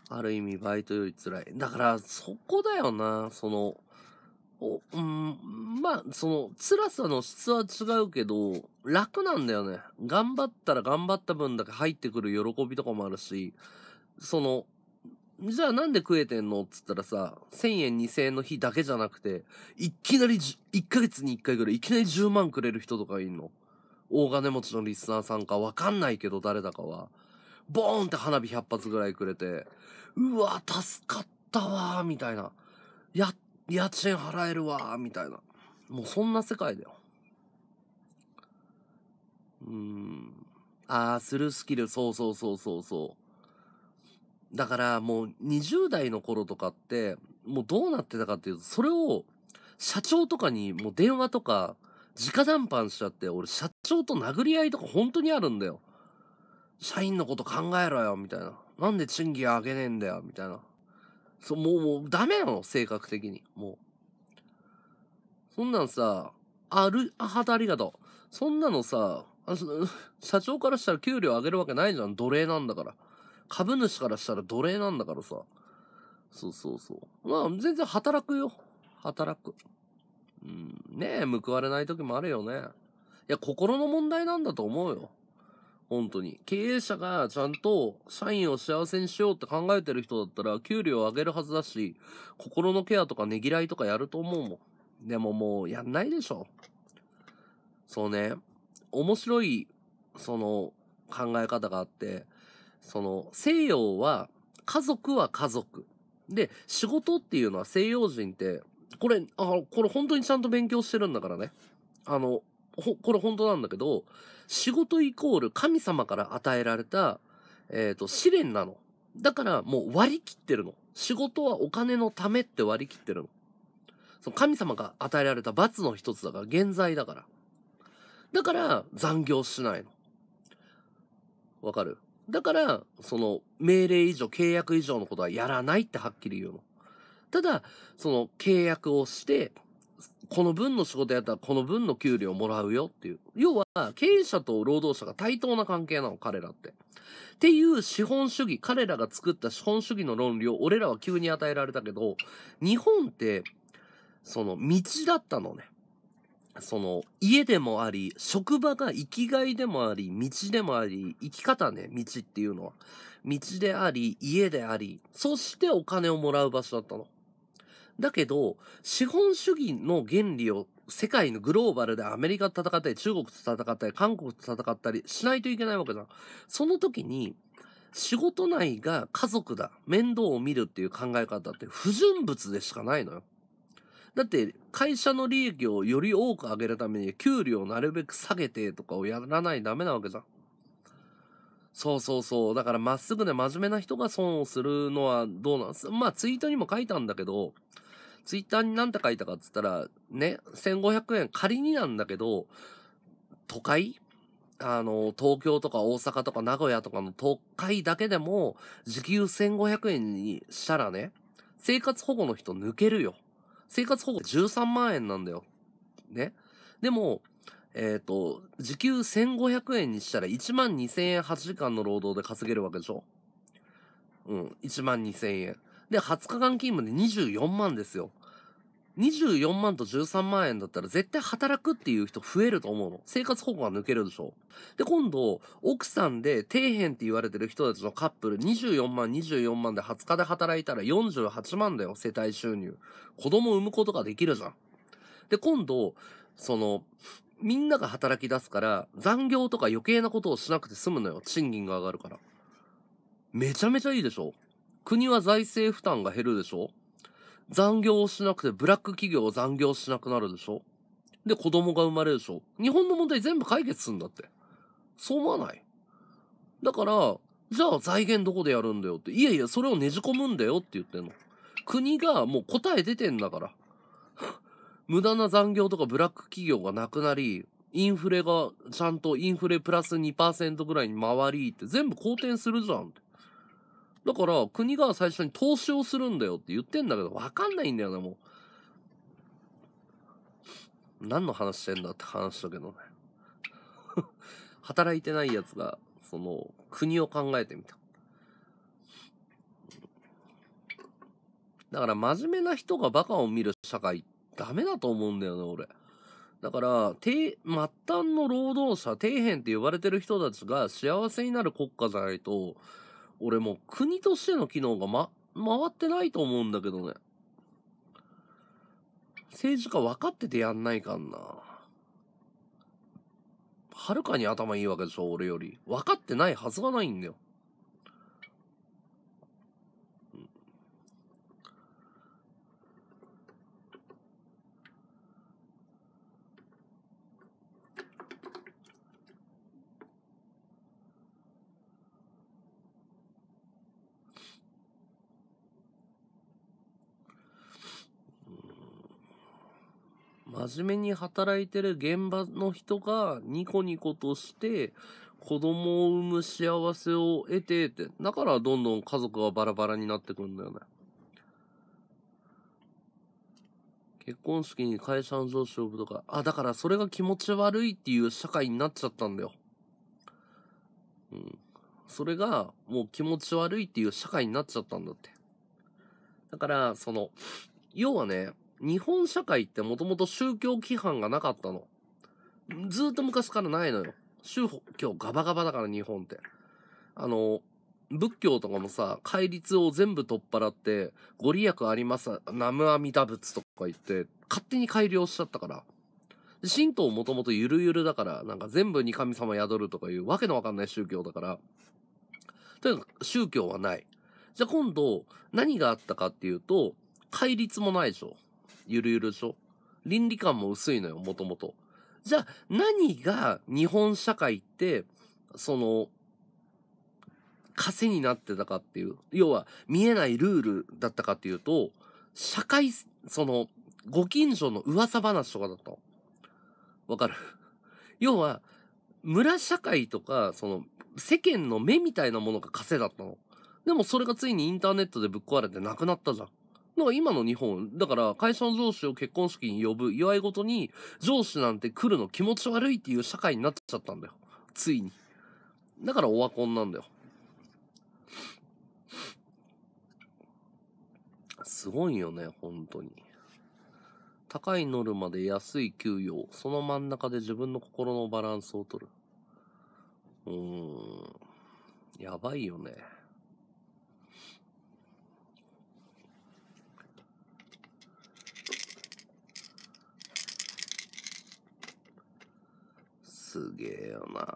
ある意味、バイトより辛い。だから、そこだよな、その、お、うん、まあ、その、辛さの質は違うけど、楽なんだよね。頑張ったら頑張った分だけ入ってくる喜びとかもあるし、その、じゃあなんで食えてんのっつったらさ、1000円2000円の日だけじゃなくて、いきなり1ヶ月に1回ぐらいいきなり10万くれる人とかいんの。大金持ちのリスナーさんかわかんないけど誰だかは。ボーンって花火100発ぐらいくれて、うわ、助かったわ、みたいな。や、家賃払えるわ、みたいな。もうそんな世界だよ。うん。ああ、するスキル、そうそうそうそうそう。だからもう20代の頃とかって、もうどうなってたかっていうと、それを社長とかにもう電話とか、直談判しちゃって、俺社長と殴り合いとか本当にあるんだよ。社員のこと考えろよ、みたいな。なんで賃金上げねえんだよ、みたいな。そう、もう、もう、ダメなの、性格的に。もう。そんなんさ、ある、あ、はたありがとう。そんなのさ、あ 社長からしたら給料上げるわけないじゃん。奴隷なんだから。株主からしたら奴隷なんだからさ。そうそうそう。まあ、全然働くよ。働く。うん、ねえ、報われない時もあるよね。いや、心の問題なんだと思うよ。本当に。経営者がちゃんと社員を幸せにしようって考えてる人だったら、給料を上げるはずだし、心のケアとかねぎらいとかやると思うもん。でももうやんないでしょ。そうね。面白い、その、考え方があって、その、西洋は、家族は家族。で、仕事っていうのは西洋人って、これ、あ、これ本当にちゃんと勉強してるんだからね。あの、ほ、これ本当なんだけど、仕事イコール神様から与えられた、えっ、ー、と、試練なの。だからもう割り切ってるの。仕事はお金のためって割り切ってるの。その神様が与えられた罰の一つだから、現在だから。だから残業しないの。わかるだから、その命令以上、契約以上のことはやらないってはっきり言うの。ただ、その契約をして、この分の仕事やったらこの分の給料もらうよっていう。要は、経営者と労働者が対等な関係なの、彼らって。っていう資本主義、彼らが作った資本主義の論理を俺らは急に与えられたけど、日本って、その道だったのね。その家でもあり、職場が生きがいでもあり、道でもあり、生き方ね、道っていうのは。道であり、家であり、そしてお金をもらう場所だったの。だけど、資本主義の原理を世界のグローバルでアメリカと戦ったり、中国と戦ったり、韓国と戦ったりしないといけないわけじゃん。その時に、仕事内が家族だ、面倒を見るっていう考え方って不純物でしかないのよ。だって、会社の利益をより多く上げるために、給料をなるべく下げてとかをやらないダメなわけじゃん。そうそうそう。だからまっすぐで真面目な人が損をするのはどうなんすまあツイートにも書いたんだけど、ツイッターに何て書いたかっつったら、ね、1500円仮になんだけど、都会あの、東京とか大阪とか名古屋とかの都会だけでも、時給1500円にしたらね、生活保護の人抜けるよ。生活保護13万円なんだよ。ね。でも、えっ、ー、と、時給1500円にしたら1万2000円8時間の労働で稼げるわけでしょうん、1万2000円。で、20日間勤務で24万ですよ。24万と13万円だったら絶対働くっていう人増えると思うの。生活保護が抜けるでしょ。で、今度、奥さんで底辺って言われてる人たちのカップル24万24万で20日で働いたら48万だよ、世帯収入。子供産むことができるじゃん。で、今度、その、みんなが働き出すから、残業とか余計なことをしなくて済むのよ。賃金が上がるから。めちゃめちゃいいでしょ国は財政負担が減るでしょ残業をしなくて、ブラック企業を残業しなくなるでしょで、子供が生まれるでしょ日本の問題全部解決するんだって。そう思わないだから、じゃあ財源どこでやるんだよって。いやいや、それをねじ込むんだよって言ってんの。国がもう答え出てんだから。無駄な残業とかブラック企業がなくなり、インフレがちゃんとインフレプラス2%ぐらいに回りって全部好転するじゃんって。だから、国が最初に投資をするんだよって言ってんだけど、わかんないんだよな、もう。何の話してんだって話だけどね。働いてないやつが、その、国を考えてみた。だから、真面目な人がバカを見る社会、ダメだと思うんだよね、俺。だから、末端の労働者、底辺って呼ばれてる人たちが幸せになる国家じゃないと、俺もう国としての機能がま、回ってないと思うんだけどね。政治家分かっててやんないかんな。はるかに頭いいわけでしょ、俺より。分かってないはずがないんだよ。真面目に働いてる現場の人がニコニコとして子供を産む幸せを得てって、だからどんどん家族がバラバラになってくんだよね。結婚式に会社の上司を呼ぶとか、あ、だからそれが気持ち悪いっていう社会になっちゃったんだよ。うん。それがもう気持ち悪いっていう社会になっちゃったんだって。だから、その、要はね、日本社会ってもともと宗教規範がなかったの。ずっと昔からないのよ。宗教ガバガバだから日本って。あの、仏教とかもさ、戒律を全部取っ払って、ご利益あります、ナムアミダ仏とか言って、勝手に改良しちゃったから。神道もともとゆるゆるだから、なんか全部に神様宿るとかいうわけのわかんない宗教だから、とにかく宗教はない。じゃあ今度、何があったかっていうと、戒律もないでしょ。ゆるゆるでしょ倫理観も薄いのよ、もともと。じゃあ、何が日本社会って、その、枷になってたかっていう、要は見えないルールだったかっていうと、社会、その、ご近所の噂話とかだったの。わかる要は、村社会とか、その、世間の目みたいなものが枷だったの。でもそれがついにインターネットでぶっ壊れてなくなったじゃん。のが今の日本。だから、解散上司を結婚式に呼ぶ、祝いごとに、上司なんて来るの気持ち悪いっていう社会になっちゃったんだよ。ついに。だからオワコンなんだよ。すごいよね、本当に。高いノルマで安い給与、その真ん中で自分の心のバランスをとる。うーん。やばいよね。すげえよな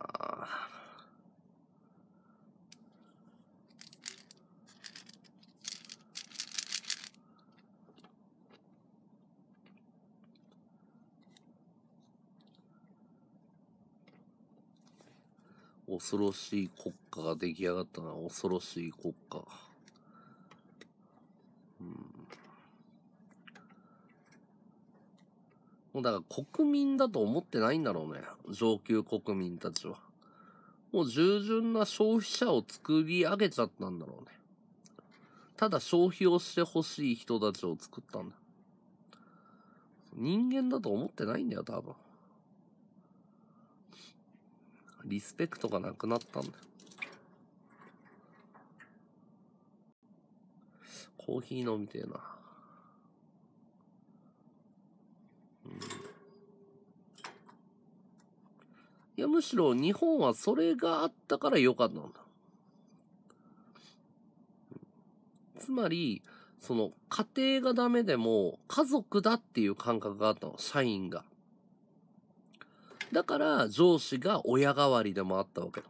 恐ろしい国家が出来上がったな恐ろしい国家。もうだから国民だと思ってないんだろうね。上級国民たちは。もう従順な消費者を作り上げちゃったんだろうね。ただ消費をしてほしい人たちを作ったんだ。人間だと思ってないんだよ、多分。リスペクトがなくなったんだよ。コーヒー飲みてえな。いや、むしろ日本はそれがあったから良かったんだ。つまり、その、家庭がダメでも、家族だっていう感覚があったの、社員が。だから、上司が親代わりでもあったわけだ。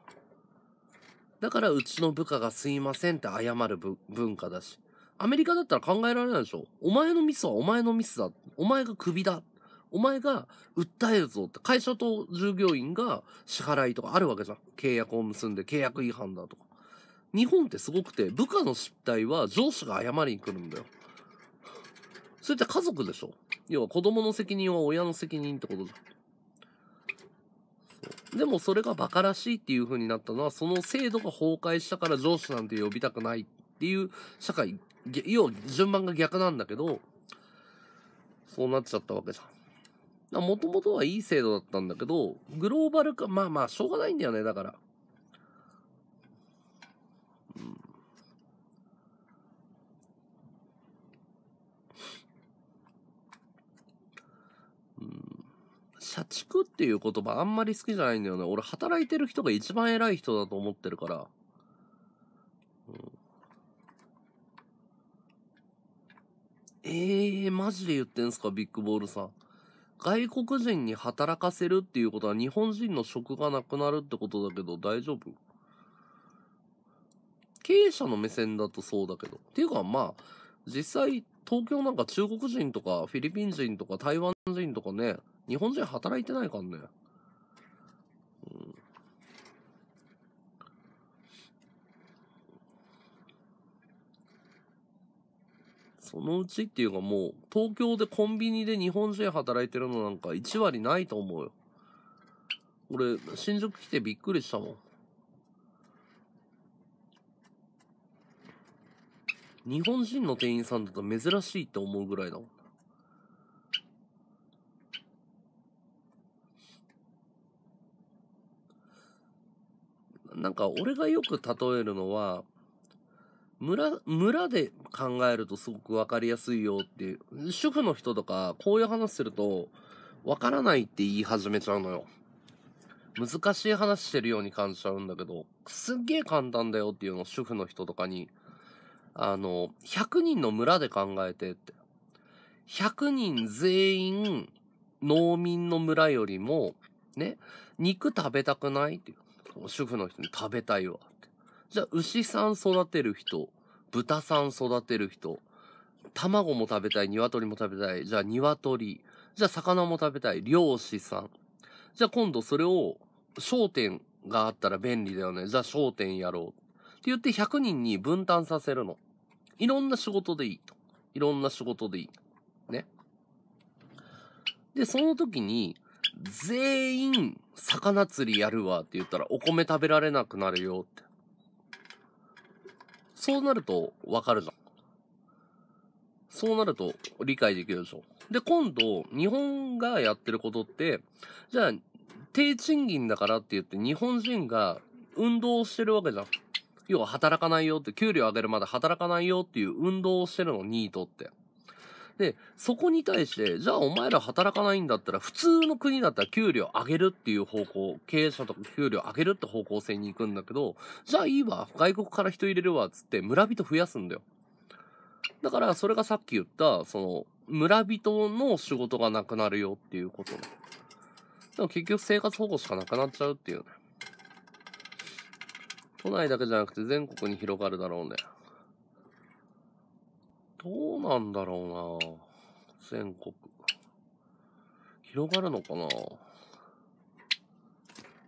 だから、うちの部下がすいませんって謝る文化だし。アメリカだったら考えられないでしょお前のミスはお前のミスだ。お前がクビだ。お前が訴えるぞって、会社と従業員が支払いとかあるわけじゃん。契約を結んで契約違反だとか。日本ってすごくて、部下の失態は上司が謝りに来るんだよ。それって家族でしょ要は子供の責任は親の責任ってことじゃん。でもそれが馬鹿らしいっていう風になったのは、その制度が崩壊したから上司なんて呼びたくないっていう社会、要は順番が逆なんだけど、そうなっちゃったわけじゃん。もともとはいい制度だったんだけど、グローバル化、まあまあ、しょうがないんだよね、だから。うん、うん、社畜っていう言葉あんまり好きじゃないんだよね。俺働いてる人が一番偉い人だと思ってるから。うんええー、マジで言ってんすか、ビッグボールさん。外国人に働かせるっていうことは日本人の職がなくなるってことだけど大丈夫経営者の目線だとそうだけど。っていうかまあ、実際東京なんか中国人とかフィリピン人とか台湾人とかね、日本人働いてないからね。そのうちっていうかもう、東京でコンビニで日本人働いてるのなんか1割ないと思うよ。俺、新宿来てびっくりしたもん。日本人の店員さんだと珍しいって思うぐらいだもん。なんか俺がよく例えるのは、村、村で考えるとすごくわかりやすいよっていう、主婦の人とか、こういう話すると、わからないって言い始めちゃうのよ。難しい話してるように感じちゃうんだけど、すっげえ簡単だよっていうのを主婦の人とかに、あの、100人の村で考えてって。100人全員、農民の村よりも、ね、肉食べたくないっていう。主婦の人に食べたいわ。じゃあ、牛さん育てる人、豚さん育てる人、卵も食べたい、鶏も食べたい、じゃあ鶏、じゃあ魚も食べたい、漁師さん。じゃあ今度それを、商店があったら便利だよね。じゃあ商店やろう。って言って100人に分担させるの。いろんな仕事でいいと。いろんな仕事でいい。ね。で、その時に、全員、魚釣りやるわって言ったら、お米食べられなくなるよって。そうなるとわかるじゃん。そうなると理解できるでしょ。で、今度、日本がやってることって、じゃあ、低賃金だからって言って日本人が運動してるわけじゃん。要は働かないよって、給料上げるまで働かないよっていう運動をしてるの、ニートって。で、そこに対して、じゃあお前ら働かないんだったら、普通の国だったら給料上げるっていう方向、経営者とか給料上げるって方向性に行くんだけど、じゃあいいわ、外国から人入れるわ、つって村人増やすんだよ。だから、それがさっき言った、その、村人の仕事がなくなるよっていうことね。でも結局生活保護しかなくなっちゃうっていうね。都内だけじゃなくて全国に広がるだろうね。どうなんだろうな全国。広がるのかなも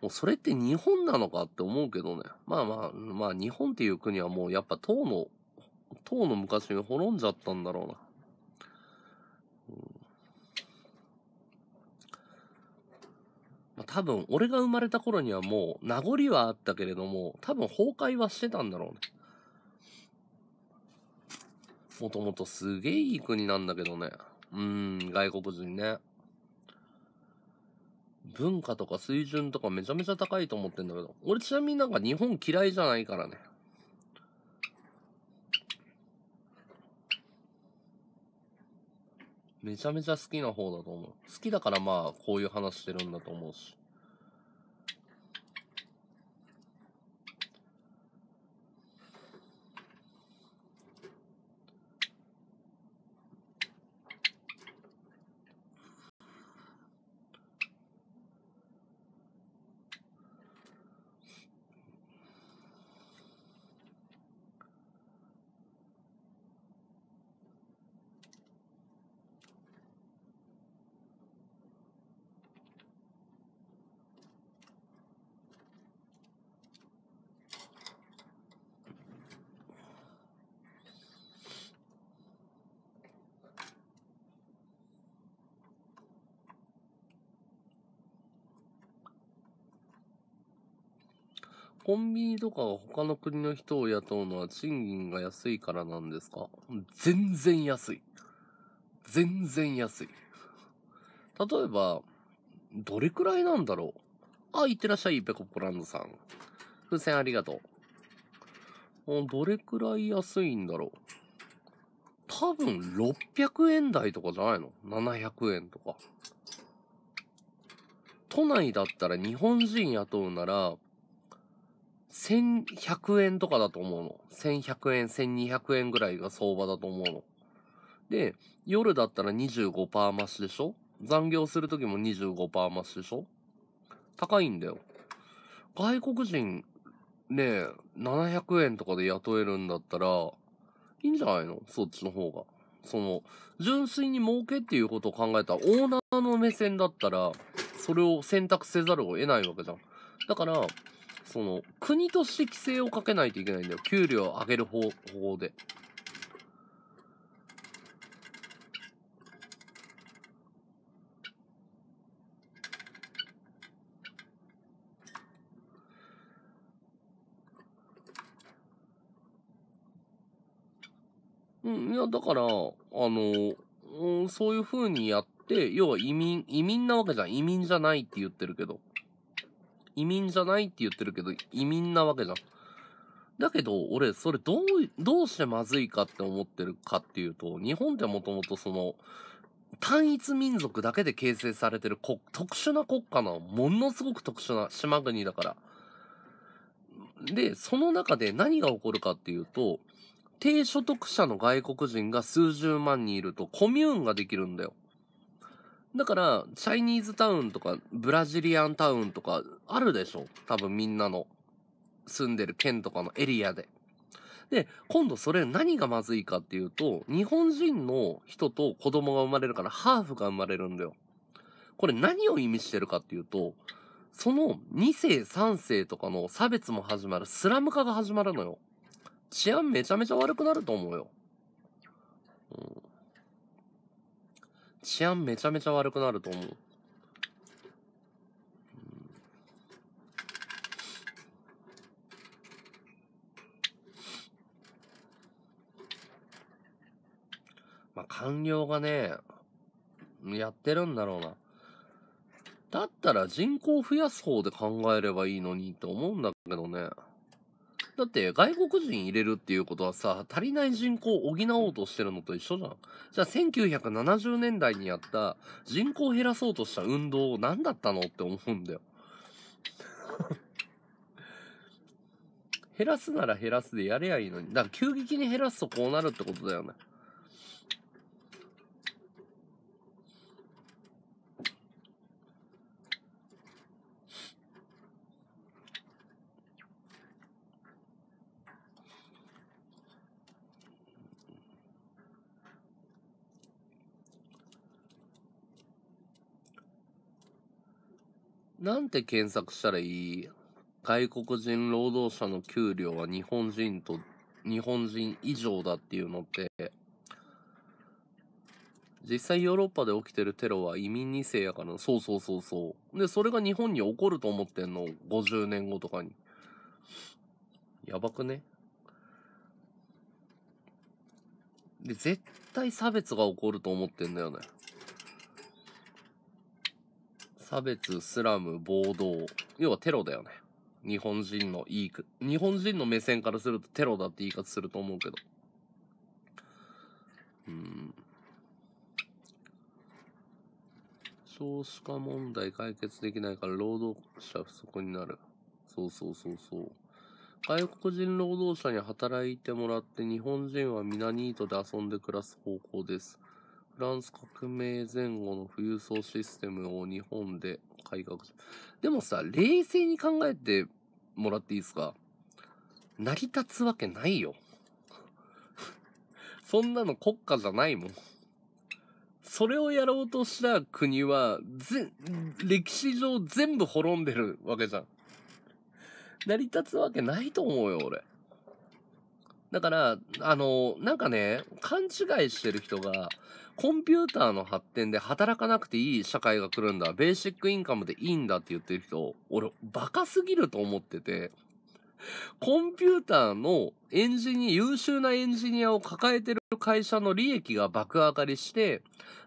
うそれって日本なのかって思うけどね。まあまあ、まあ日本っていう国はもうやっぱ唐の、唐の昔に滅んじゃったんだろうな。うん、まあ、多分、俺が生まれた頃にはもう名残はあったけれども、多分崩壊はしてたんだろうね。もともとすげえいい国なんだけどね。うん、外国人ね。文化とか水準とかめちゃめちゃ高いと思ってんだけど。俺ちなみになんか日本嫌いじゃないからね。めちゃめちゃ好きな方だと思う。好きだからまあ、こういう話してるんだと思うし。コンビニとか他の国の人を雇うのは賃金が安いからなんですか全然安い。全然安い。例えば、どれくらいなんだろうあ、いってらっしゃい、ペコポランドさん。風船ありがとう。どれくらい安いんだろう多分600円台とかじゃないの ?700 円とか。都内だったら日本人雇うなら、1100円とかだと思うの。1100円、1200円ぐらいが相場だと思うの。で、夜だったら25%増しでしょ残業するときも25%増しでしょ高いんだよ。外国人、ね、700円とかで雇えるんだったら、いいんじゃないのそっちの方が。その、純粋に儲けっていうことを考えたら、オーナーの目線だったら、それを選択せざるを得ないわけじゃん。だから、その、国として規制をかけないといけないんだよ。給料を上げる方法で。うん、いや、だから、あの、うん、そういう風にやって、要は移民、移民なわけじゃん。移民じゃないって言ってるけど。移民じゃないって言ってるけど、移民なわけじゃん。だけど、俺、それどう、どうしてまずいかって思ってるかっていうと、日本ってもともとその、単一民族だけで形成されてる国、特殊な国家の。ものすごく特殊な島国だから。で、その中で何が起こるかっていうと、低所得者の外国人が数十万人いるとコミューンができるんだよ。だから、チャイニーズタウンとか、ブラジリアンタウンとか、あるでしょ多分みんなの住んでる県とかのエリアで。で、今度それ何がまずいかっていうと、日本人の人と子供が生まれるから、ハーフが生まれるんだよ。これ何を意味してるかっていうと、その2世3世とかの差別も始まる、スラム化が始まるのよ。治安めちゃめちゃ悪くなると思うよ。うん治安めちゃめちゃ悪くなると思う。まあ、官僚がね、やってるんだろうな。だったら人口増やす方で考えればいいのにって思うんだけどね。だって外国人入れるっていうことはさ、足りない人口を補おうとしてるのと一緒じゃん。じゃあ1970年代にやった人口を減らそうとした運動何だったのって思うんだよ。減らすなら減らすでやれやいいのに。だから急激に減らすとこうなるってことだよね。なんて検索したらいい外国人労働者の給料は日本人と、日本人以上だっていうのって、実際ヨーロッパで起きてるテロは移民2世やから、そうそうそうそう。で、それが日本に起こると思ってんの、50年後とかに。やばくねで、絶対差別が起こると思ってんだよね。差別、スラム、暴動。要はテロだよね。日本人のいい日本人の目線からするとテロだって言い方すると思うけど。うん。少子化問題解決できないから労働者不足になる。そうそうそうそう。外国人労働者に働いてもらって日本人は皆ニートで遊んで暮らす方向です。フランス革命前後の富裕層システムを日本で改革でもさ、冷静に考えてもらっていいですか成り立つわけないよ。そんなの国家じゃないもん。それをやろうとした国は、ぜ、歴史上全部滅んでるわけじゃん。成り立つわけないと思うよ、俺。だから、あの、なんかね、勘違いしてる人が、コンピューターの発展で働かなくていい社会が来るんだ、ベーシックインカムでいいんだって言ってる人、俺、バカすぎると思ってて、コンピューターのエンジニア、優秀なエンジニアを抱えてる会社の利益が爆上がりして、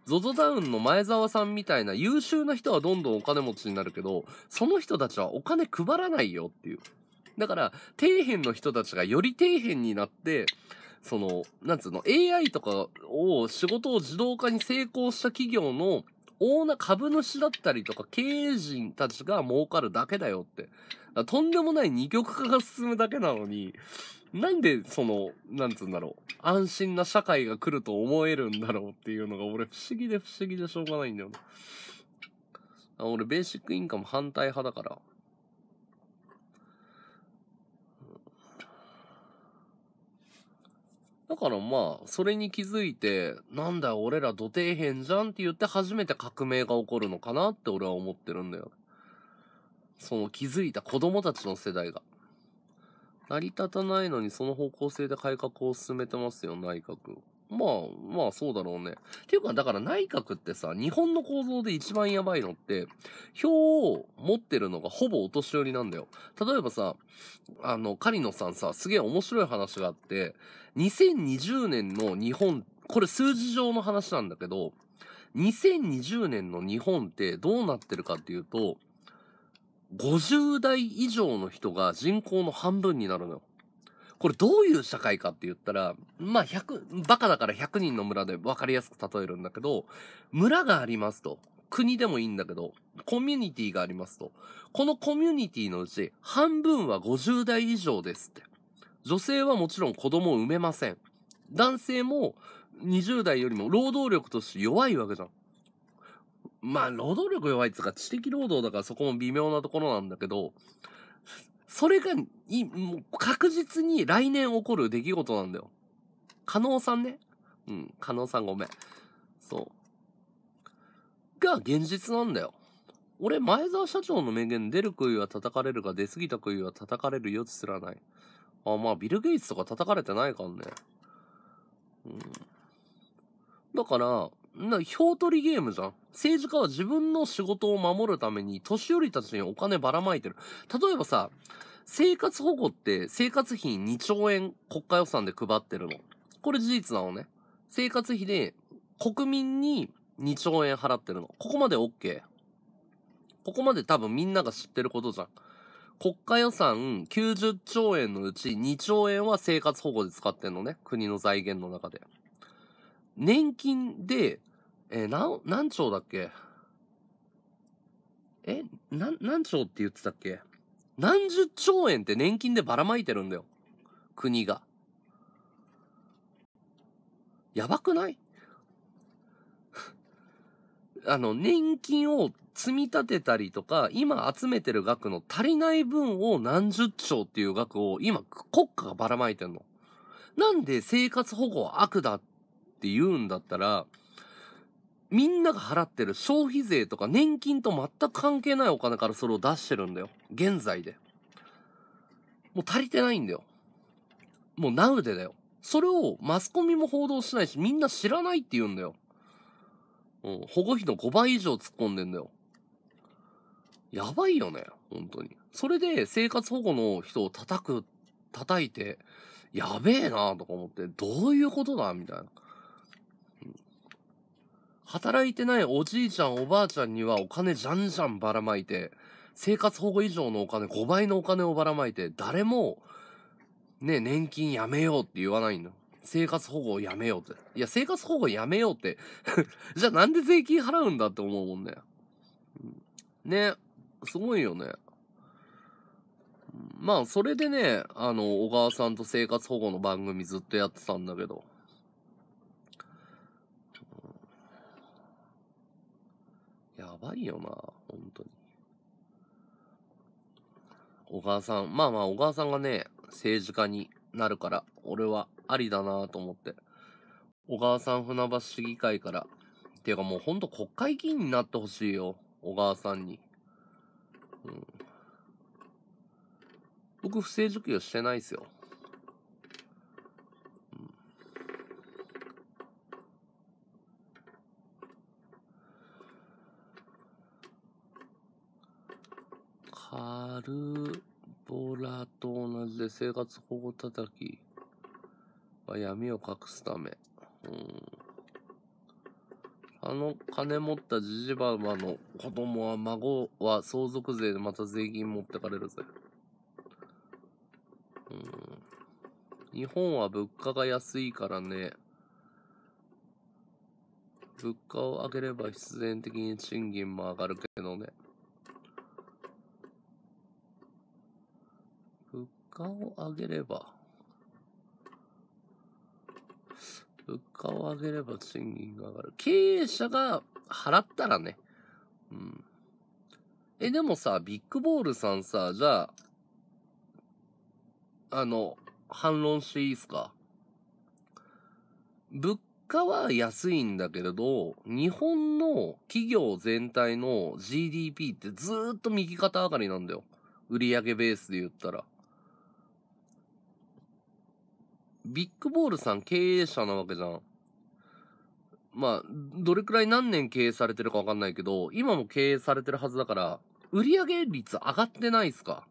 ZOZO タウンの前澤さんみたいな優秀な人はどんどんお金持ちになるけど、その人たちはお金配らないよっていう。だから、底辺の人たちがより底辺になって、その、なんつうの、AI とかを仕事を自動化に成功した企業のオーナー株主だったりとか経営陣たちが儲かるだけだよって。とんでもない二極化が進むだけなのに、なんでその、なんつうんだろう、安心な社会が来ると思えるんだろうっていうのが俺不思議で不思議でしょうがないんだよな。俺ベーシックインカム反対派だから。だからまあ、それに気づいて、なんだ俺ら土底変じゃんって言って初めて革命が起こるのかなって俺は思ってるんだよ。その気づいた子供たちの世代が。成り立たないのにその方向性で改革を進めてますよ、内閣まあ、まあそうだろうね。っていうか、だから内閣ってさ、日本の構造で一番やばいのって、票を持ってるのがほぼお年寄りなんだよ。例えばさ、あの、狩野さんさ、すげえ面白い話があって、2020年の日本、これ数字上の話なんだけど、2020年の日本ってどうなってるかっていうと、50代以上の人が人口の半分になるのよ。これどういう社会かって言ったら、まあ、100、バカだから100人の村で分かりやすく例えるんだけど、村がありますと。国でもいいんだけど、コミュニティがありますと。このコミュニティのうち、半分は50代以上ですって。女性はもちろん子供を産めません。男性も20代よりも労働力として弱いわけじゃん。まあ、労働力弱いっいうか、知的労働だからそこも微妙なところなんだけど、それがい、もう確実に来年起こる出来事なんだよ。加納さんね。うん、加納さんごめん。そう。が現実なんだよ。俺、前澤社長の名言、出る杭は叩かれるが、出過ぎた杭は叩かれる余地すらない。あ、まあ、ビル・ゲイツとか叩かれてないからね。うん。だから、な、票取りゲームじゃん。政治家は自分の仕事を守るために、年寄りたちにお金ばらまいてる。例えばさ、生活保護って生活費2兆円国家予算で配ってるの。これ事実なのね。生活費で国民に2兆円払ってるの。ここまで OK。ここまで多分みんなが知ってることじゃん。国家予算90兆円のうち2兆円は生活保護で使ってんのね。国の財源の中で。年金で、えー、何、何兆だっけえ、な、何兆って言ってたっけ何十兆円って年金でばらまいてるんだよ。国が。やばくない あの、年金を積み立てたりとか、今集めてる額の足りない分を何十兆っていう額を今国家がばらまいてんの。なんで生活保護は悪だって言うんだったら、みんなが払ってる消費税とか年金と全く関係ないお金からそれを出してるんだよ。現在で。もう足りてないんだよ。もうナウでだよ。それをマスコミも報道しないし、みんな知らないって言うんだよ。うん、保護費の5倍以上突っ込んでんだよ。やばいよね、本当に。それで生活保護の人を叩く、叩いて、やべえなとか思って、どういうことだみたいな。働いてないおじいちゃんおばあちゃんにはお金じゃんじゃんばらまいて、生活保護以上のお金、5倍のお金をばらまいて、誰も、ね、年金やめようって言わないの。生活保護をやめようって。いや、生活保護やめようって じゃあなんで税金払うんだって思うもんね。ね、すごいよね。まあ、それでね、あの、小川さんと生活保護の番組ずっとやってたんだけど。やばいよな、本当に。小川さん、まあまあ小川さんがね、政治家になるから、俺はありだなと思って。小川さん船橋市議会から、ていうかもうほんと国会議員になってほしいよ、小川さんに。うん。僕不正受給してないですよ。カルボラと同じで生活保護叩きは闇を隠すため。うん。あの金持ったじじばバの子供は孫は相続税でまた税金持ってかれるぜ。うん。日本は物価が安いからね。物価を上げれば必然的に賃金も上がるけどね。価を上げれば、物価を上げれば賃金が上がる。経営者が払ったらね。うん。え、でもさ、ビッグボールさんさ、じゃあ、あの、反論していいですか物価は安いんだけれど、日本の企業全体の GDP ってずーっと右肩上がりなんだよ。売上ベースで言ったら。ビッグボールさん経営者なわけじゃん。まあ、どれくらい何年経営されてるかわかんないけど、今も経営されてるはずだから、売上率上がってないっすか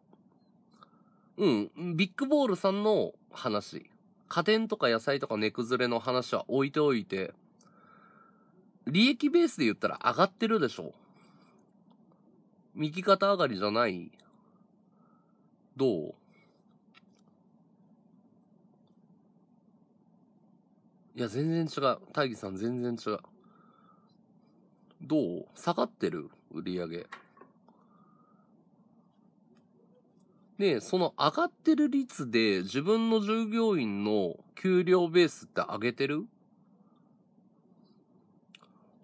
うん、ビッグボールさんの話。家電とか野菜とか値崩れの話は置いておいて、利益ベースで言ったら上がってるでしょ。右肩上がりじゃないどういや、全然違う。大義さん全然違う。どう下がってる売り上げ。で、その上がってる率で自分の従業員の給料ベースって上げてる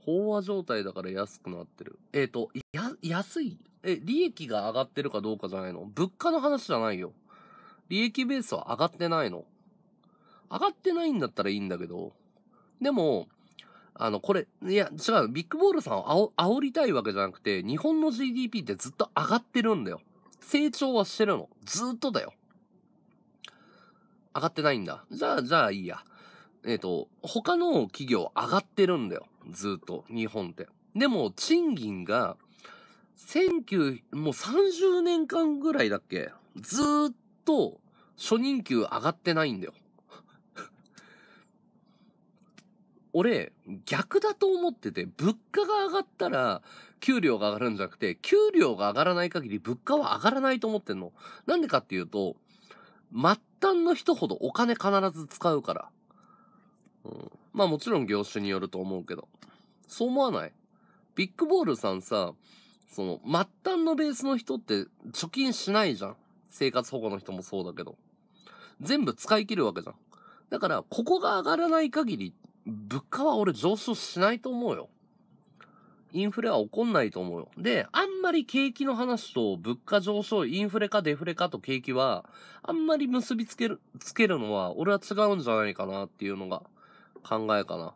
飽和状態だから安くなってる。えっ、ー、と、や、安いえ、利益が上がってるかどうかじゃないの物価の話じゃないよ。利益ベースは上がってないの。上がってないんだったらいいんだけど、でも、あの、これ、いや、違う、ビッグボールさんを煽りたいわけじゃなくて、日本の GDP ってずっと上がってるんだよ。成長はしてるの。ずっとだよ。上がってないんだ。じゃあ、じゃあいいや。えっ、ー、と、他の企業上がってるんだよ。ずっと、日本って。でも、賃金が、19、もう30年間ぐらいだっけずっと、初任給上がってないんだよ。俺、逆だと思ってて、物価が上がったら、給料が上がるんじゃなくて、給料が上がらない限り物価は上がらないと思ってんの。なんでかっていうと、末端の人ほどお金必ず使うから。うん、まあもちろん業種によると思うけど。そう思わないビッグボールさんさ、その、末端のベースの人って貯金しないじゃん。生活保護の人もそうだけど。全部使い切るわけじゃん。だから、ここが上がらない限り、物価は俺上昇しないと思うよ。インフレは起こんないと思うよ。で、あんまり景気の話と物価上昇、インフレかデフレかと景気は、あんまり結びつける、つけるのは、俺は違うんじゃないかなっていうのが考えかな。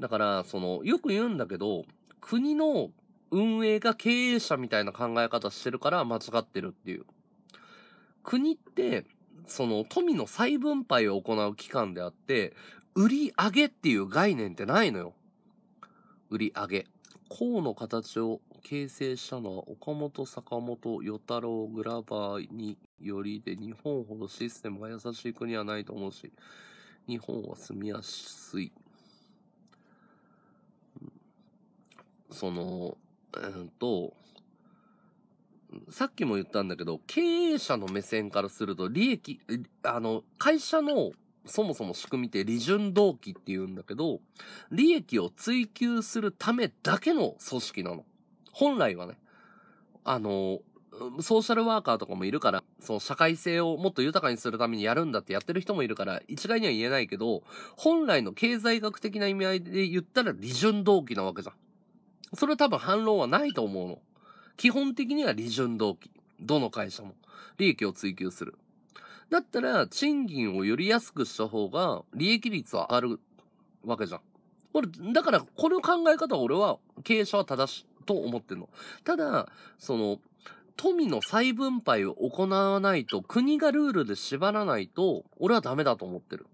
だから、その、よく言うんだけど、国の運営が経営者みたいな考え方してるから間違ってるっていう。国って、その富の再分配を行う機関であって、売り上げっていう概念ってないのよ。売り上げ。項の形を形成したのは岡本、坂本、与太郎、グラバーによりで日本ほどシステムが優しい国はないと思うし、日本は住みやすい。その、えー、っと、さっきも言ったんだけど、経営者の目線からすると、利益、あの、会社のそもそも仕組みって利潤動機って言うんだけど、利益を追求するためだけの組織なの。本来はね、あの、ソーシャルワーカーとかもいるから、その社会性をもっと豊かにするためにやるんだってやってる人もいるから、一概には言えないけど、本来の経済学的な意味合いで言ったら利潤動機なわけじゃん。それは多分反論はないと思うの。基本的には利潤動機。どの会社も。利益を追求する。だったら、賃金をより安くした方が、利益率は上がるわけじゃん。これ、だから、この考え方俺は、経営者は正しいと思ってんの。ただ、その、富の再分配を行わないと、国がルールで縛らないと、俺はダメだと思ってる。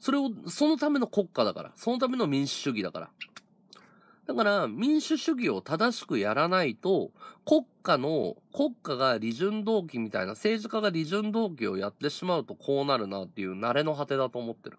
それを、そのための国家だから、そのための民主主義だから。だから、民主主義を正しくやらないと、国家の、国家が利潤動機みたいな、政治家が利潤動機をやってしまうとこうなるなっていう慣れの果てだと思ってる。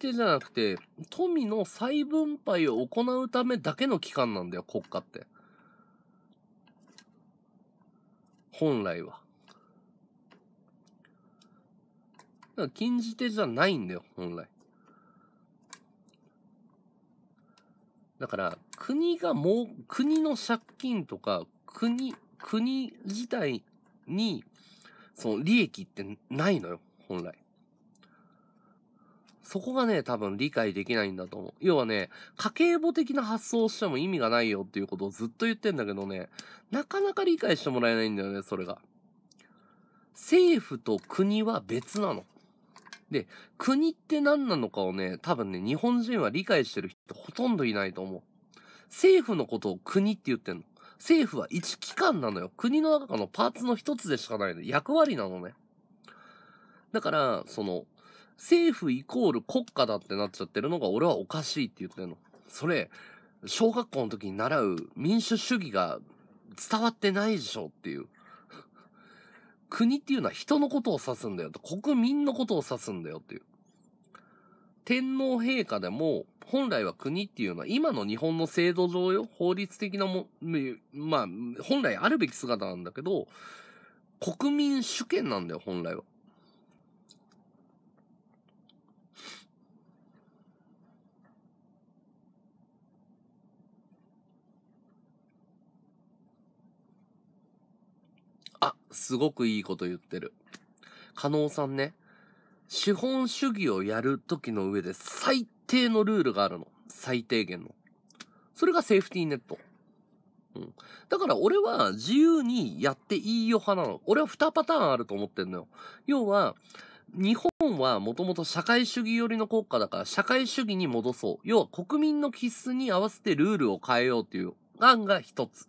てじゃなくて、富の再分配を行うためだけの機関なんだよ、国家って。本来は。だから禁じ手じゃないんだよ、本来。だから、国がもう、国の借金とか、国、国自体に、その利益ってないのよ、本来。そこがね、多分理解できないんだと思う。要はね、家計簿的な発想をしても意味がないよっていうことをずっと言ってんだけどね、なかなか理解してもらえないんだよね、それが。政府と国は別なの。で、国って何なのかをね、多分ね、日本人は理解してる人ほとんどいないと思う。政府のことを国って言ってんの。政府は一機関なのよ。国の中のパーツの一つでしかないの。役割なのね。だから、その、政府イコール国家だってなっちゃってるのが俺はおかしいって言ってるの。それ、小学校の時に習う民主主義が伝わってないでしょっていう。国っていうのは人のことを指すんだよと、国民のことを指すんだよっていう。天皇陛下でも、本来は国っていうのは今の日本の制度上よ、法律的なも、まあ、本来あるべき姿なんだけど、国民主権なんだよ、本来は。すごくいいこと言ってる。加納さんね、資本主義をやるときの上で最低のルールがあるの。最低限の。それがセーフティーネット。うん。だから俺は自由にやっていいよ派なの。俺は二パターンあると思ってんのよ。要は、日本はもともと社会主義寄りの国家だから社会主義に戻そう。要は国民の気質に合わせてルールを変えようっていう案が一つ。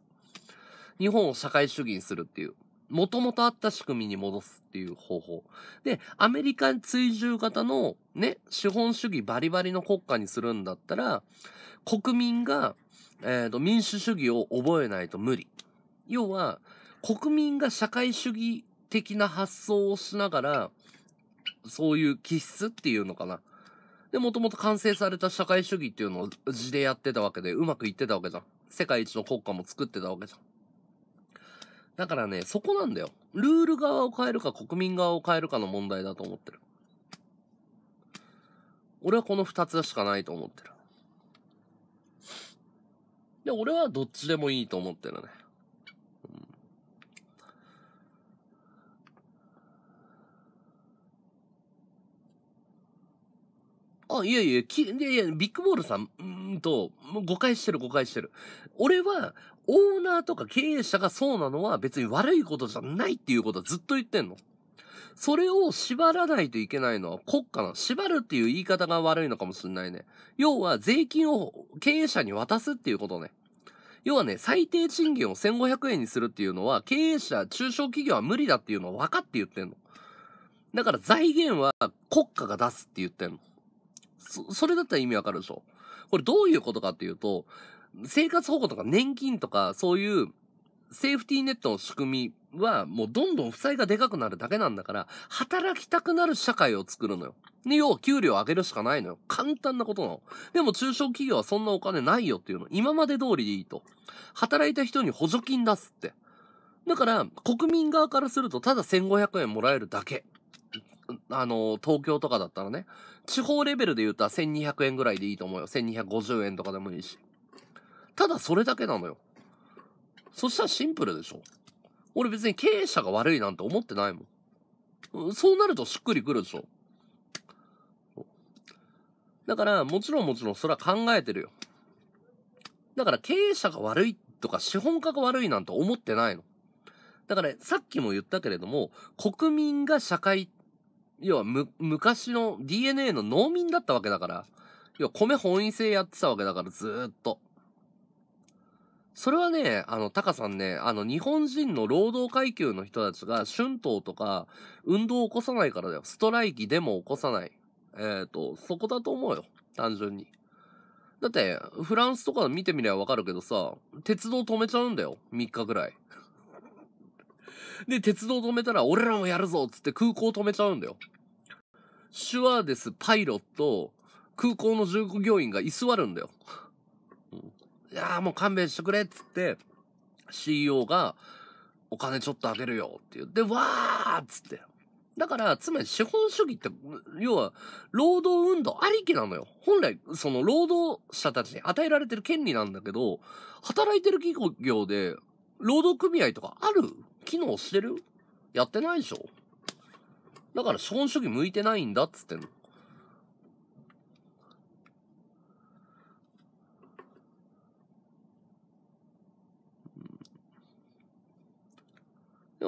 日本を社会主義にするっていう。元々あった仕組みに戻すっていう方法。で、アメリカ追従型のね、資本主義バリバリの国家にするんだったら、国民が、えっ、ー、と、民主主義を覚えないと無理。要は、国民が社会主義的な発想をしながら、そういう気質っていうのかな。で、もともと完成された社会主義っていうのを字でやってたわけで、うまくいってたわけじゃん。世界一の国家も作ってたわけじゃん。だからね、そこなんだよ。ルール側を変えるか国民側を変えるかの問題だと思ってる。俺はこの二つしかないと思ってる。で、俺はどっちでもいいと思ってるね。あ、いやいや、き、いやいや、ビッグボールさん、うんと、誤解してる誤解してる。俺は、オーナーとか経営者がそうなのは別に悪いことじゃないっていうことはずっと言ってんの。それを縛らないといけないのは国家の。縛るっていう言い方が悪いのかもしんないね。要は税金を経営者に渡すっていうことね。要はね、最低賃金を1500円にするっていうのは、経営者、中小企業は無理だっていうのは分かって言ってんの。だから財源は国家が出すって言ってんの。そ、それだったら意味わかるでしょこれどういうことかっていうと、生活保護とか年金とか、そういうセーフティーネットの仕組みは、もうどんどん負債がでかくなるだけなんだから、働きたくなる社会を作るのよ。で、要は給料上げるしかないのよ。簡単なことなの。でも中小企業はそんなお金ないよっていうの。今まで通りでいいと。働いた人に補助金出すって。だから、国民側からすると、ただ1500円もらえるだけ。あの、東京とかだったらね、地方レベルで言うと1200円ぐらいでいいと思うよ。1250円とかでもいいし。ただそれだけなのよ。そしたらシンプルでしょ。俺別に経営者が悪いなんて思ってないもん。そうなるとしっくりくるでしょ。だから、もちろんもちろんそれは考えてるよ。だから経営者が悪いとか資本家が悪いなんて思ってないの。だから、さっきも言ったけれども、国民が社会、要はむ、昔の DNA の農民だったわけだから、要は米本位制やってたわけだから、ずーっと。それはね、あの、タカさんね、あの、日本人の労働階級の人たちが、春闘とか、運動を起こさないからだよ。ストライキでも起こさない。えっ、ー、と、そこだと思うよ。単純に。だって、フランスとか見てみりゃわかるけどさ、鉄道止めちゃうんだよ。3日ぐらい。で、鉄道止めたら、俺らもやるぞっつって空港止めちゃうんだよ。シュワーデスパイロット、空港の従業員が居座るんだよ。いやーもう勘弁してくれっつって、CEO が、お金ちょっとあげるよって言って、わーっつって。だから、つまり資本主義って、要は、労働運動ありきなのよ。本来、その労働者たちに与えられてる権利なんだけど、働いてる企業で、労働組合とかある機能してるやってないでしょだから資本主義向いてないんだっつってんの。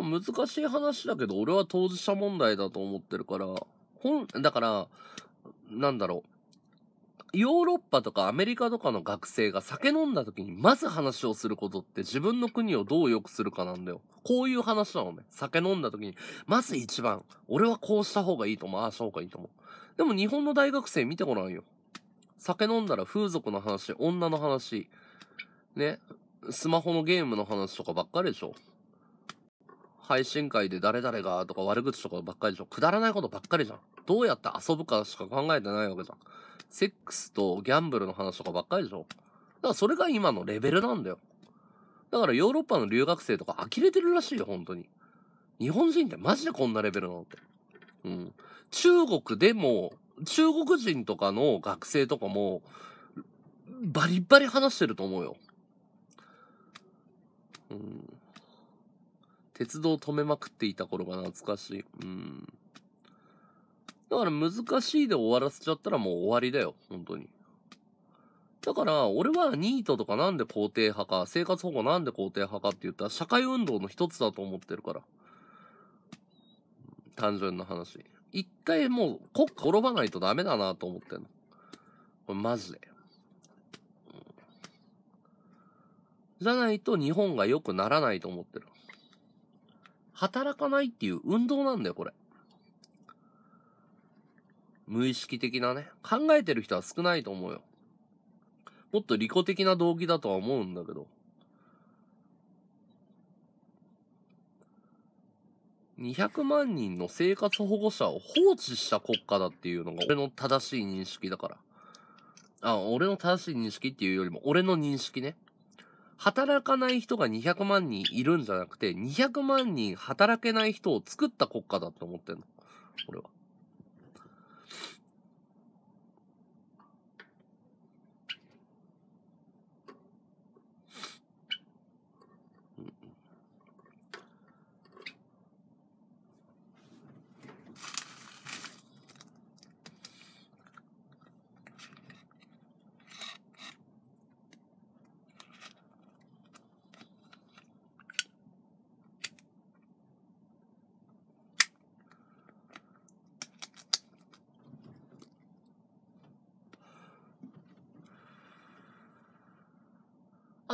難しい話だけど、俺は当事者問題だと思ってるから、本、だから、なんだろう。ヨーロッパとかアメリカとかの学生が酒飲んだ時にまず話をすることって自分の国をどう良くするかなんだよ。こういう話なのね。酒飲んだ時に、まず一番、俺はこうした方がいいと思う。ああした方がいいと思う。でも日本の大学生見てごらんよ。酒飲んだら風俗の話、女の話、ね、スマホのゲームの話とかばっかりでしょ。配信会で誰々がとか悪口とかばっかりでしょ。くだらないことばっかりじゃん。どうやって遊ぶかしか考えてないわけじゃん。セックスとギャンブルの話とかばっかりでしょ。だからそれが今のレベルなんだよ。だからヨーロッパの留学生とか呆れてるらしいよ、本当に。日本人ってマジでこんなレベルなのって。うん。中国でも、中国人とかの学生とかも、バリバリ話してると思うよ。うん。鉄道止めまくっていた頃が懐かしい。うん。だから難しいで終わらせちゃったらもう終わりだよ、本当に。だから、俺はニートとかなんで肯定派か、生活保護なんで肯定派かって言ったら社会運動の一つだと思ってるから。単純な話。一回もう国転滅ばないとダメだなと思ってんの。これマジで。じゃないと日本が良くならないと思ってる。働かないっていう運動なんだよ、これ。無意識的なね。考えてる人は少ないと思うよ。もっと利己的な動機だとは思うんだけど。200万人の生活保護者を放置した国家だっていうのが俺の正しい認識だから。あ、俺の正しい認識っていうよりも、俺の認識ね。働かない人が200万人いるんじゃなくて、200万人働けない人を作った国家だと思ってんの。俺は。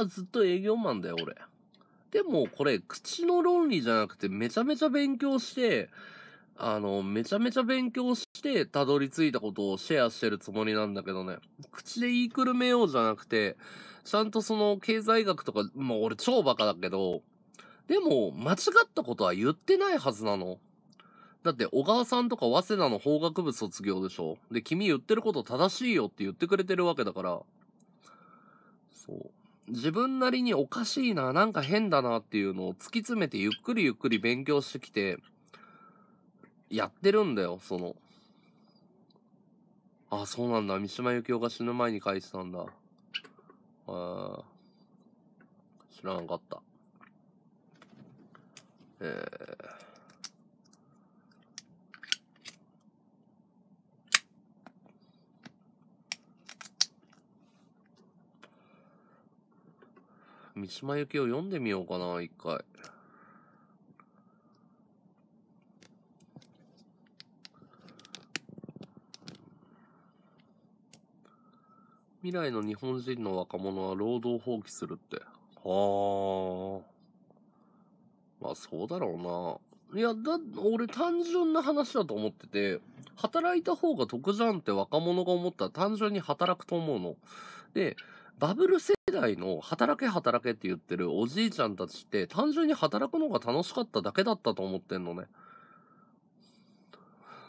あ、ずっと営業マンだよ、俺。でも、これ、口の論理じゃなくて、めちゃめちゃ勉強して、あの、めちゃめちゃ勉強して、たどり着いたことをシェアしてるつもりなんだけどね。口で言いくるめようじゃなくて、ちゃんとその、経済学とか、もう俺超バカだけど、でも、間違ったことは言ってないはずなの。だって、小川さんとか早稲田の法学部卒業でしょ。で、君言ってること正しいよって言ってくれてるわけだから。そう。自分なりにおかしいな、なんか変だなっていうのを突き詰めてゆっくりゆっくり勉強してきて、やってるんだよ、その。あ、そうなんだ。三島由紀夫が死ぬ前に書いてたんだ。あ知らなかった。えー三島由紀夫読んでみようかな、一回。未来の日本人の若者は労働放棄するって。はあ。まあそうだろうな。いや、だ、俺単純な話だと思ってて、働いた方が得じゃんって若者が思ったら単純に働くと思うの。で、バブル世代の働け働けって言ってるおじいちゃんたちって単純に働くのが楽しかっただけだったと思ってんのね。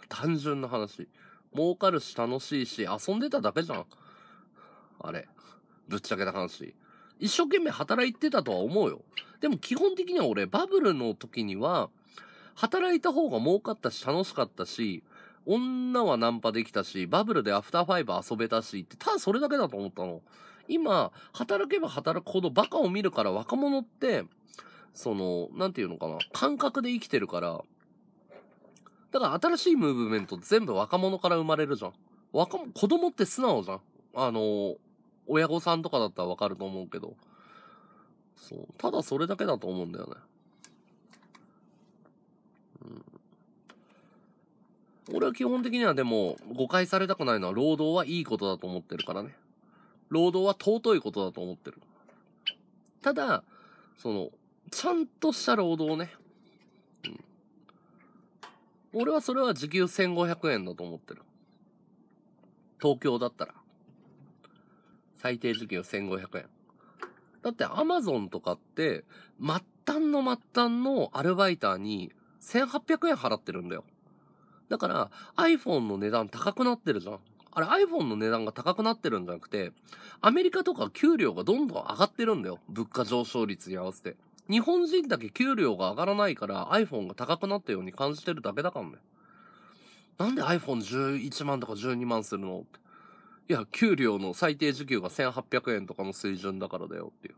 単純な話。儲かるし楽しいし遊んでただけじゃん。あれ。ぶっちゃけた話。一生懸命働いてたとは思うよ。でも基本的には俺バブルの時には働いた方が儲かったし楽しかったし女はナンパできたしバブルでアフターファイブ遊べたしってただそれだけだと思ったの。今、働けば働くほどバカを見るから若者って、その、なんていうのかな、感覚で生きてるから、だから新しいムーブメント全部若者から生まれるじゃん。若者、子供って素直じゃん。あの、親御さんとかだったらわかると思うけど。そう。ただそれだけだと思うんだよね。うん。俺は基本的にはでも、誤解されたくないのは、労働はいいことだと思ってるからね。労働は尊いことだと思ってる。ただ、その、ちゃんとした労働ね。うん。俺はそれは時給1500円だと思ってる。東京だったら。最低時給1500円。だってアマゾンとかって、末端の末端のアルバイターに1800円払ってるんだよ。だから iPhone の値段高くなってるじゃん。あれ iPhone の値段が高くなってるんじゃなくて、アメリカとか給料がどんどん上がってるんだよ。物価上昇率に合わせて。日本人だけ給料が上がらないから iPhone が高くなったように感じてるだけだからね。なんで iPhone11 万とか12万するのって。いや、給料の最低時給が1800円とかの水準だからだよっていう。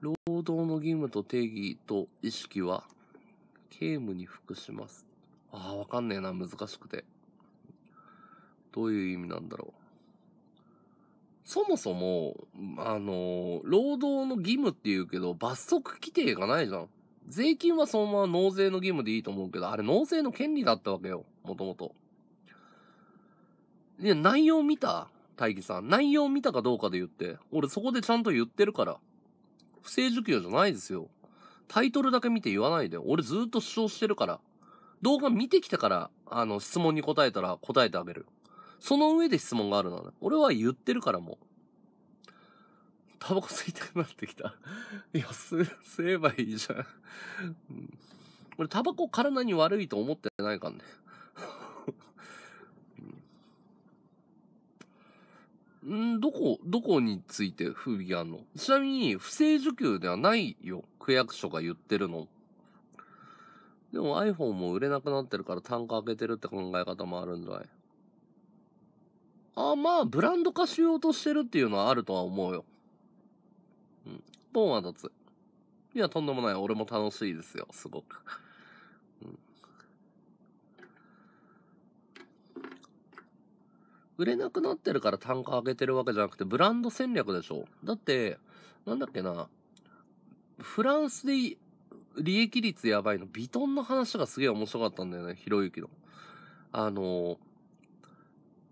労働の義務と定義と意識は、刑務に服します。ああ、わかんねえな、難しくて。どういう意味なんだろう。そもそも、あの、労働の義務って言うけど、罰則規定がないじゃん。税金はそのまま納税の義務でいいと思うけど、あれ納税の権利だったわけよ、もともと。いや、内容見た大義さん。内容見たかどうかで言って。俺そこでちゃんと言ってるから。不正受給じゃないですよ。タイトルだけ見て言わないで。俺ずっと主張してるから。動画見てきたから、あの、質問に答えたら答えてあげる。その上で質問があるのね。俺は言ってるからもう。タバコ吸いたくなってきた。いや、吸、えばいいじゃん。うん、俺、タバコ体に悪いと思ってないからね。うん、どこ、どこについて不備があるのちなみに、不正受給ではないよ。区役所が言ってるの。でも iPhone も売れなくなってるから単価上げてるって考え方もあるんじゃないあまあ、ブランド化しようとしてるっていうのはあるとは思うよ。うん。ポンは立つ。いや、とんでもない。俺も楽しいですよ、すごく。うん。売れなくなってるから単価上げてるわけじゃなくて、ブランド戦略でしょ。だって、なんだっけな。フランスで利益率やばいの、ビトンの話がすげえ面白かったんだよね、ひろゆきの。あの、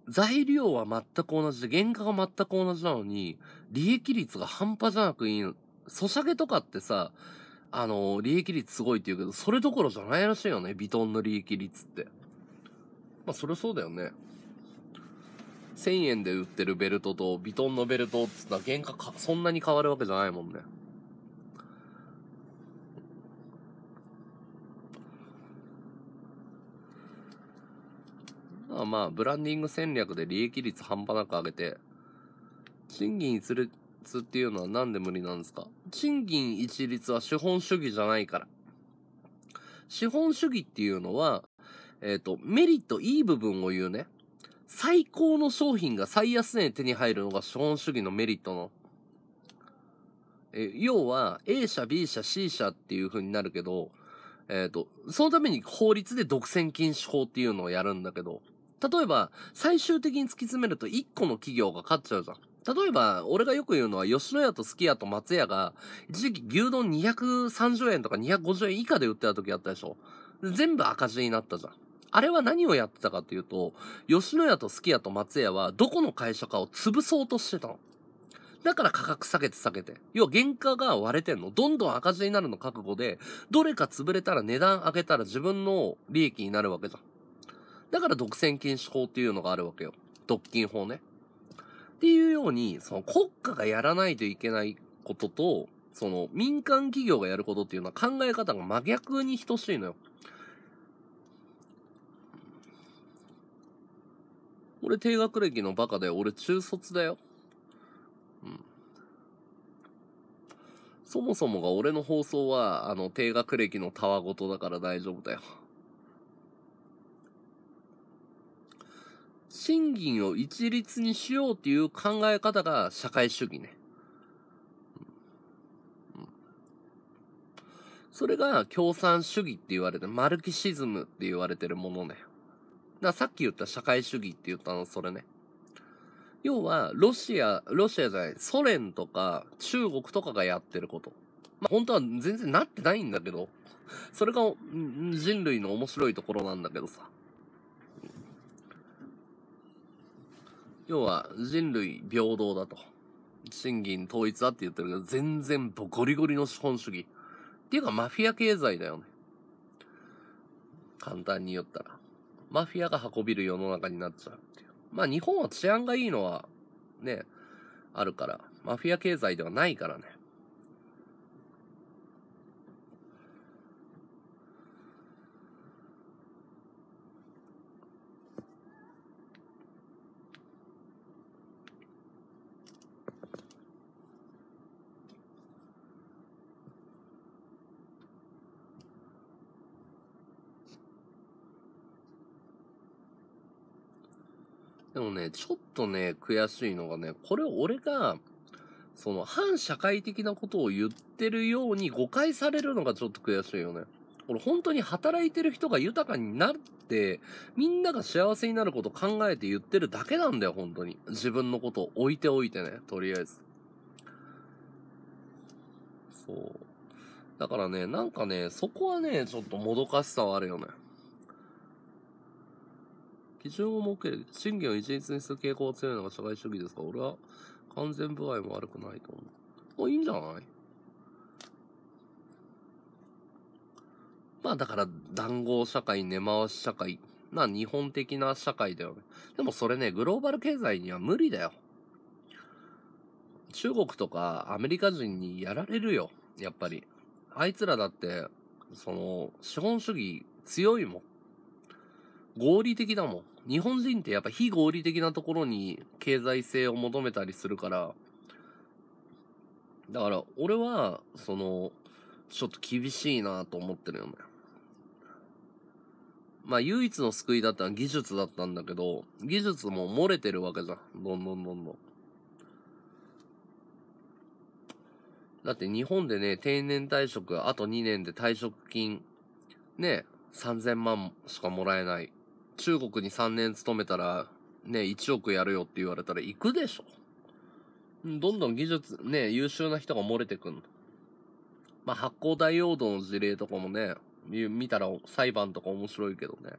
材料は全く同じで、原価が全く同じなのに、利益率が半端じゃなくいいの。ソシャゲとかってさ、あの、利益率すごいって言うけど、それどころじゃないらしいよね、ビトンの利益率って。まあ、それそうだよね。1000円で売ってるベルトと、ビトンのベルトっつったら原価か、そんなに変わるわけじゃないもんね。あまあ、ブランディング戦略で利益率半端なく上げて、賃金一律っていうのはなんで無理なんですか賃金一律は資本主義じゃないから。資本主義っていうのは、えっ、ー、と、メリットいい部分を言うね。最高の商品が最安値に手に入るのが資本主義のメリットの。え、要は A 社、B 社、C 社っていう風になるけど、えっ、ー、と、そのために法律で独占禁止法っていうのをやるんだけど、例えば、最終的に突き詰めると1個の企業が勝っちゃうじゃん。例えば、俺がよく言うのは、吉野家とすき家と松屋が、一時期牛丼230円とか250円以下で売ってた時あったでしょ。全部赤字になったじゃん。あれは何をやってたかっていうと、吉野家とすき家と松屋は、どこの会社かを潰そうとしてたの。だから価格下げて下げて。要は原価が割れてんの。どんどん赤字になるの覚悟で、どれか潰れたら値段上げたら自分の利益になるわけじゃん。だから独占禁止法っていうのがあるわけよ。独禁法ね。っていうように、その国家がやらないといけないことと、その民間企業がやることっていうのは考え方が真逆に等しいのよ。俺低学歴のバカだよ。俺中卒だよ。うん。そもそもが俺の放送は、あの、低学歴のたわごとだから大丈夫だよ。賃金を一律にしようっていう考え方が社会主義ね。それが共産主義って言われて、マルキシズムって言われてるものね。ださっき言った社会主義って言ったの、それね。要は、ロシア、ロシアじゃない、ソ連とか中国とかがやってること。まあ、本当は全然なってないんだけど、それが人類の面白いところなんだけどさ。要は人類平等だと。賃金統一だって言ってるけど、全然ゴリゴリの資本主義。っていうかマフィア経済だよね。簡単に言ったら。マフィアが運びる世の中になっちゃうっていう。まあ日本は治安がいいのは、ね、あるから、マフィア経済ではないからね。もね、ちょっとね、悔しいのがね、これ俺が、その、反社会的なことを言ってるように誤解されるのがちょっと悔しいよね。俺本当に働いてる人が豊かになって、みんなが幸せになること考えて言ってるだけなんだよ、本当に。自分のことを置いておいてね、とりあえず。そう。だからね、なんかね、そこはね、ちょっともどかしさはあるよね。基準を設ける。賃金を一律にする傾向が強いのが社会主義ですか俺は完全不合も悪くないと思う。もういいんじゃないまあだから、談合社会、根回し社会、な日本的な社会だよね。でもそれね、グローバル経済には無理だよ。中国とかアメリカ人にやられるよ。やっぱり。あいつらだって、その、資本主義強いもん。合理的だもん。日本人ってやっぱ非合理的なところに経済性を求めたりするから、だから俺は、その、ちょっと厳しいなと思ってるよね。まあ唯一の救いだったのは技術だったんだけど、技術も漏れてるわけじゃん。どんどんどんどん。だって日本でね、定年退職、あと2年で退職金、ね、3000万しかもらえない。中国に3年勤めたら、ね、1億やるよって言われたら行くでしょ。どんどん技術、ね、優秀な人が漏れてくんまあ、発光ダイオードの事例とかもね、見たら裁判とか面白いけどね。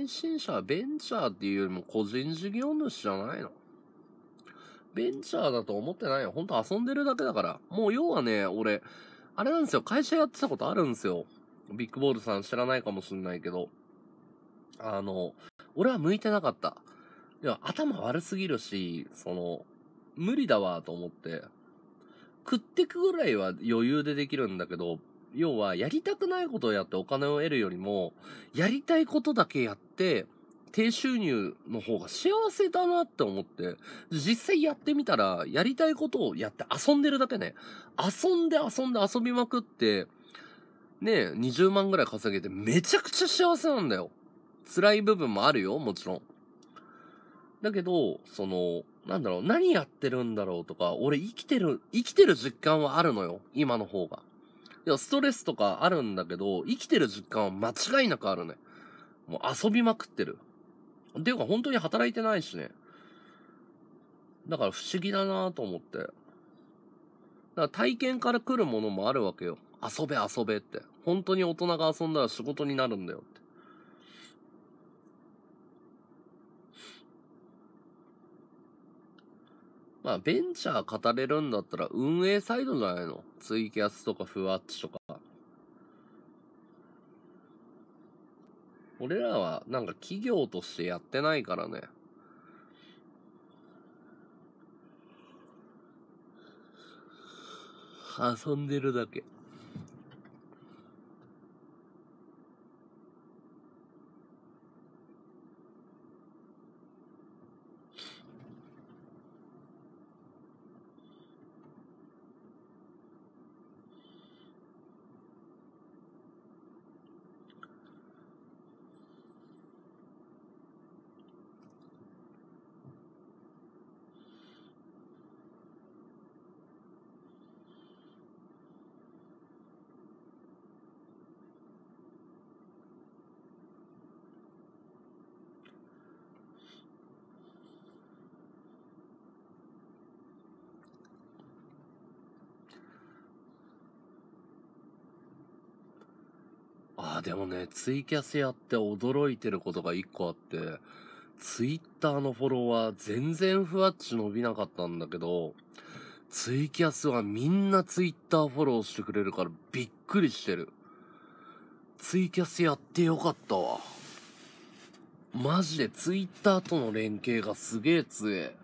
配信者はベンチャーっていうよりも個人事業主じゃないのベンチャーだと思ってないよ。ほんと遊んでるだけだから。もう要はね、俺、あれなんですよ。会社やってたことあるんですよ。ビッグボールさん知らないかもしんないけど。あの、俺は向いてなかった。いや、頭悪すぎるし、その、無理だわと思って。食ってくぐらいは余裕でできるんだけど、要はやりたくないことをやってお金を得るよりも、やりたいことだけやって、低収入の方が幸せだなって思って、実際やってみたら、やりたいことをやって遊んでるだけね。遊んで遊んで遊びまくって、ね、20万ぐらい稼げてめちゃくちゃ幸せなんだよ。辛い部分もあるよ、もちろん。だけど、その、なんだろう、何やってるんだろうとか、俺生きてる、生きてる実感はあるのよ、今の方が。いや、ストレスとかあるんだけど、生きてる実感は間違いなくあるね。もう遊びまくってる。っていうか本当に働いてないしね。だから不思議だなと思って。だから体験から来るものもあるわけよ。遊べ遊べって。本当に大人が遊んだら仕事になるんだよって。まあ、ベンチャー語れるんだったら運営サイドじゃないのツイキャスとかフワッチとか。俺らはなんか企業としてやってないからね。遊んでるだけ。でもね、ツイキャスやって驚いてることが一個あって、ツイッターのフォロワー全然ふわっち伸びなかったんだけど、ツイキャスはみんなツイッターフォローしてくれるからびっくりしてる。ツイキャスやってよかったわ。マジでツイッターとの連携がすげえ強え。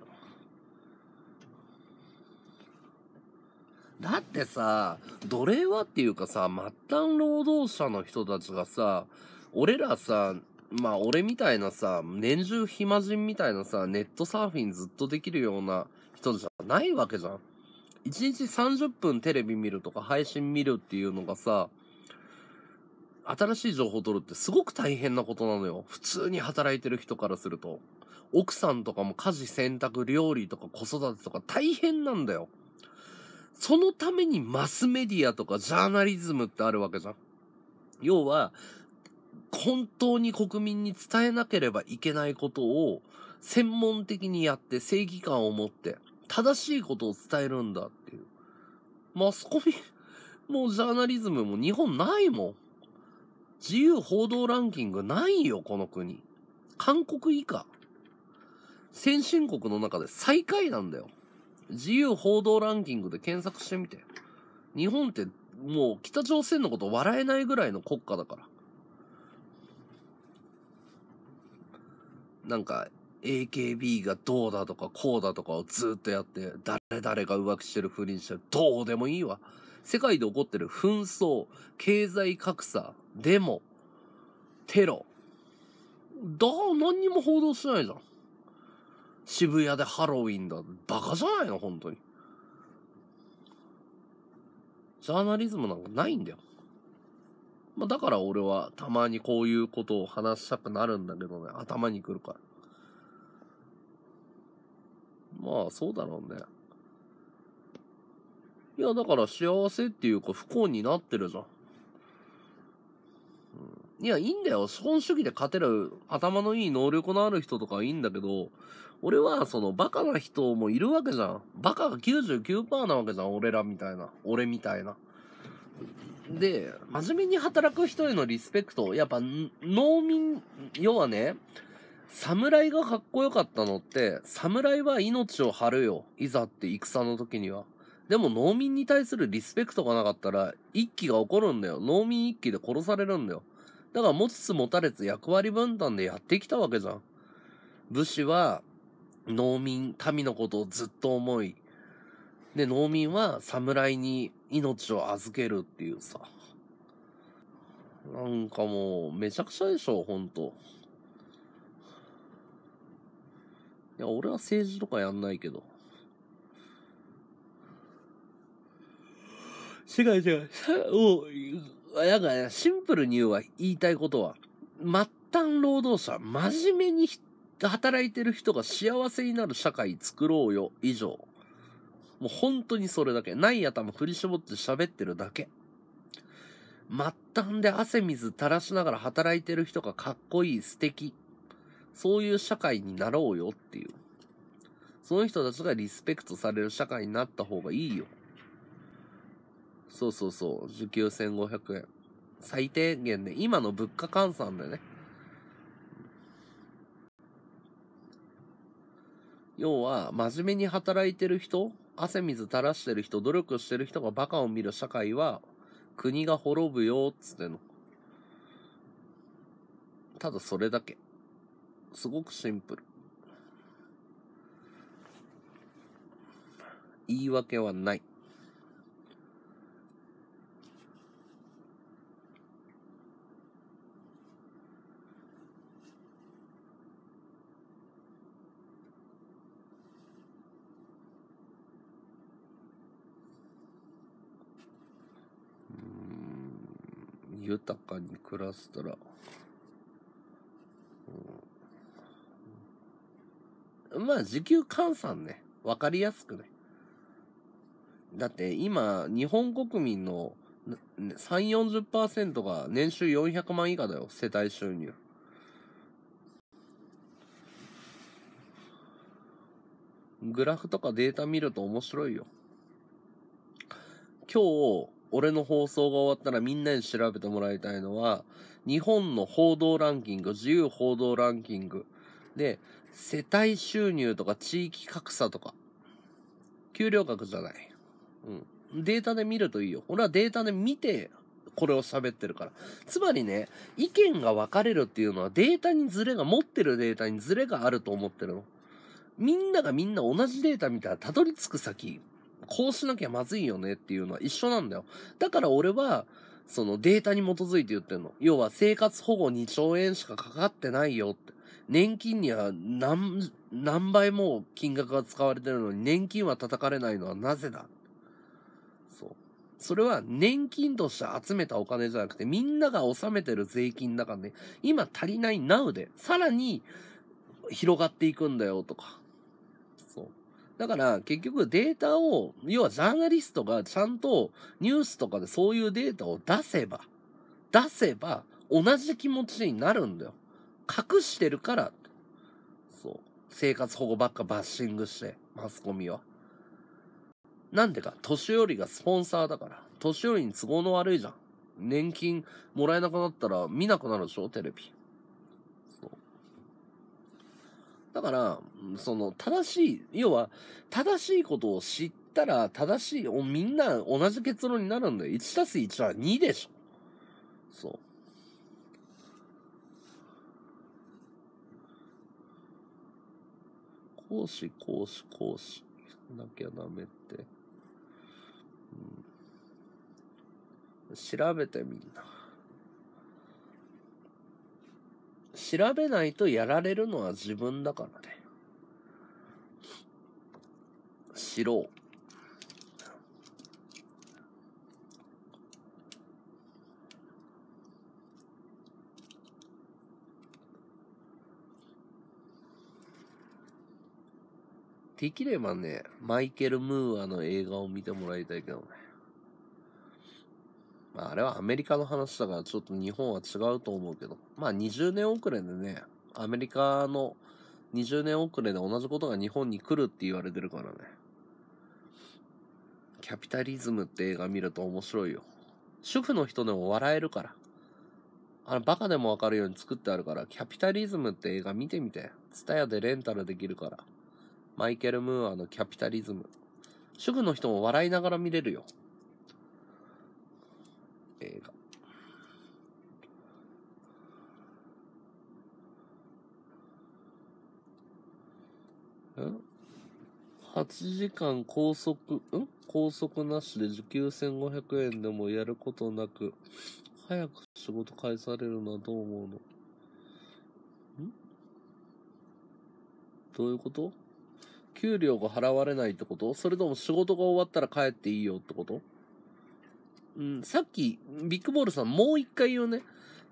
だってさ、奴隷はっていうかさ、末端労働者の人たちがさ、俺らさ、まあ俺みたいなさ、年中暇人みたいなさ、ネットサーフィンずっとできるような人じゃないわけじゃん。1日30分テレビ見るとか配信見るっていうのがさ、新しい情報を取るってすごく大変なことなのよ。普通に働いてる人からすると。奥さんとかも家事、洗濯、料理とか子育てとか大変なんだよ。そのためにマスメディアとかジャーナリズムってあるわけじゃん。要は、本当に国民に伝えなければいけないことを専門的にやって正義感を持って正しいことを伝えるんだっていう。マスコミ、もうジャーナリズムも日本ないもん。自由報道ランキングないよ、この国。韓国以下。先進国の中で最下位なんだよ。自由報道ランキングで検索してみて。日本ってもう北朝鮮のこと笑えないぐらいの国家だから。なんか、AKB がどうだとかこうだとかをずっとやって、誰々が浮気してる不倫してる、どうでもいいわ。世界で起こってる紛争、経済格差、デモ、テロ。だ、何にも報道してないじゃん。渋谷でハロウィンだ。バカじゃないの本当に。ジャーナリズムなんかないんだよ。まあ、だから俺はたまにこういうことを話したくなるんだけどね、頭にくるから。まあ、そうだろうね。いや、だから幸せっていうか不幸になってるじゃん。いや、いいんだよ。資本主義で勝てる頭のいい能力のある人とかはいいんだけど、俺はそのバカな人もいるわけじゃん。バカが99%なわけじゃん、俺らみたいな。俺みたいな。で、真面目に働く人へのリスペクト。やっぱ、農民、要はね、侍がかっこよかったのって、侍は命を張るよ。いざって戦の時には。でも農民に対するリスペクトがなかったら、一揆が起こるんだよ。農民一揆で殺されるんだよ。だから持ちつ持たれつ役割分担でやってきたわけじゃん。武士は農民、民のことをずっと思い、で、農民は侍に命を預けるっていうさ。なんかもう、めちゃくちゃでしょ、ほんと。いや、俺は政治とかやんないけど。違う違う。おなんか、シンプルに言うわ、言いたいことは。末端労働者、真面目に働いてる人が幸せになる社会作ろうよ、以上。もう本当にそれだけ。ない頭振り絞って喋ってるだけ。末端で汗水垂らしながら働いてる人がかっこいい、素敵。そういう社会になろうよっていう。その人たちがリスペクトされる社会になった方がいいよ。そうそうそう。受給1500円。最低限で、ね、今の物価換算でね。要は、真面目に働いてる人、汗水垂らしてる人、努力してる人がバカを見る社会は、国が滅ぶよ、つっての。ただそれだけ。すごくシンプル。言い訳はない。豊かに暮らせたら、うん、まあ、時給換算ね。わかりやすくね。だって今、日本国民の3、40%が年収400万以下だよ、世帯収入。グラフとかデータ見ると面白いよ。今日、俺の放送が終わったらみんなに調べてもらいたいのは、日本の報道ランキング、自由報道ランキング。で、世帯収入とか地域格差とか、給料額じゃない。うん。データで見るといいよ。俺はデータで見て、これを喋ってるから。つまりね、意見が分かれるっていうのはデータにズレが、持ってるデータにズレがあると思ってるの。みんながみんな同じデータ見たらたどり着く先、こうしなきゃまずいよねっていうのは一緒なんだよ。だから俺は、そのデータに基づいて言ってんの。要は生活保護2兆円しかかかってないよって。年金には何、何倍も金額が使われてるのに年金は叩かれないのはなぜだそう。それは年金として集めたお金じゃなくてみんなが納めてる税金だからね、今足りない now で、さらに広がっていくんだよとか、だから結局データを、要はジャーナリストがちゃんとニュースとかでそういうデータを出せば、出せば同じ気持ちになるんだよ。隠してるから。そう。生活保護ばっかバッシングして、マスコミは。なんでか、年寄りがスポンサーだから。年寄りに都合の悪いじゃん。年金もらえなくなったら見なくなるでしょテレビ。だから、その、正しい、要は、正しいことを知ったら、正しい、みんな同じ結論になるんだよ。1たす1は2でしょ。そう。講師、講師、講師。なきゃダメって。うん、調べてみんな。調べないとやられるのは自分だからね。知ろう。できればね、マイケル・ムーアの映画を見てもらいたいけどね。まあ、あれはアメリカの話だからちょっと日本は違うと思うけど、まあ20年遅れでね、アメリカの20年遅れで同じことが日本に来るって言われてるからね。キャピタリズムって映画見ると面白いよ。主婦の人でも笑えるから。あの、バカでもわかるように作ってあるから、キャピタリズムって映画見てみて。ツタヤでレンタルできるから。マイケル・ムーアのキャピタリズム。主婦の人も笑いながら見れるよ。映画。ん ?8 時間拘束、ん拘束なしで時給1500円でもやることなく、早く仕事返されるのはどう思うのんどういうこと給料が払われないってことそれとも仕事が終わったら帰っていいよってことうん、さっき、ビッグボールさんもう一回言うね。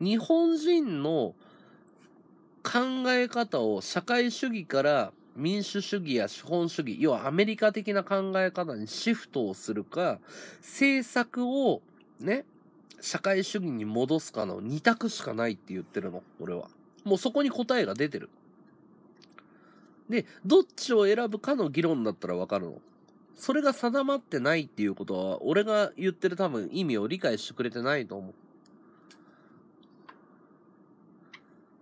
日本人の考え方を社会主義から民主主義や資本主義、要はアメリカ的な考え方にシフトをするか、政策をね、社会主義に戻すかの二択しかないって言ってるの、俺は。もうそこに答えが出てる。で、どっちを選ぶかの議論だったらわかるの。それが定まってないっていうことは、俺が言ってる多分意味を理解してくれてないと思う。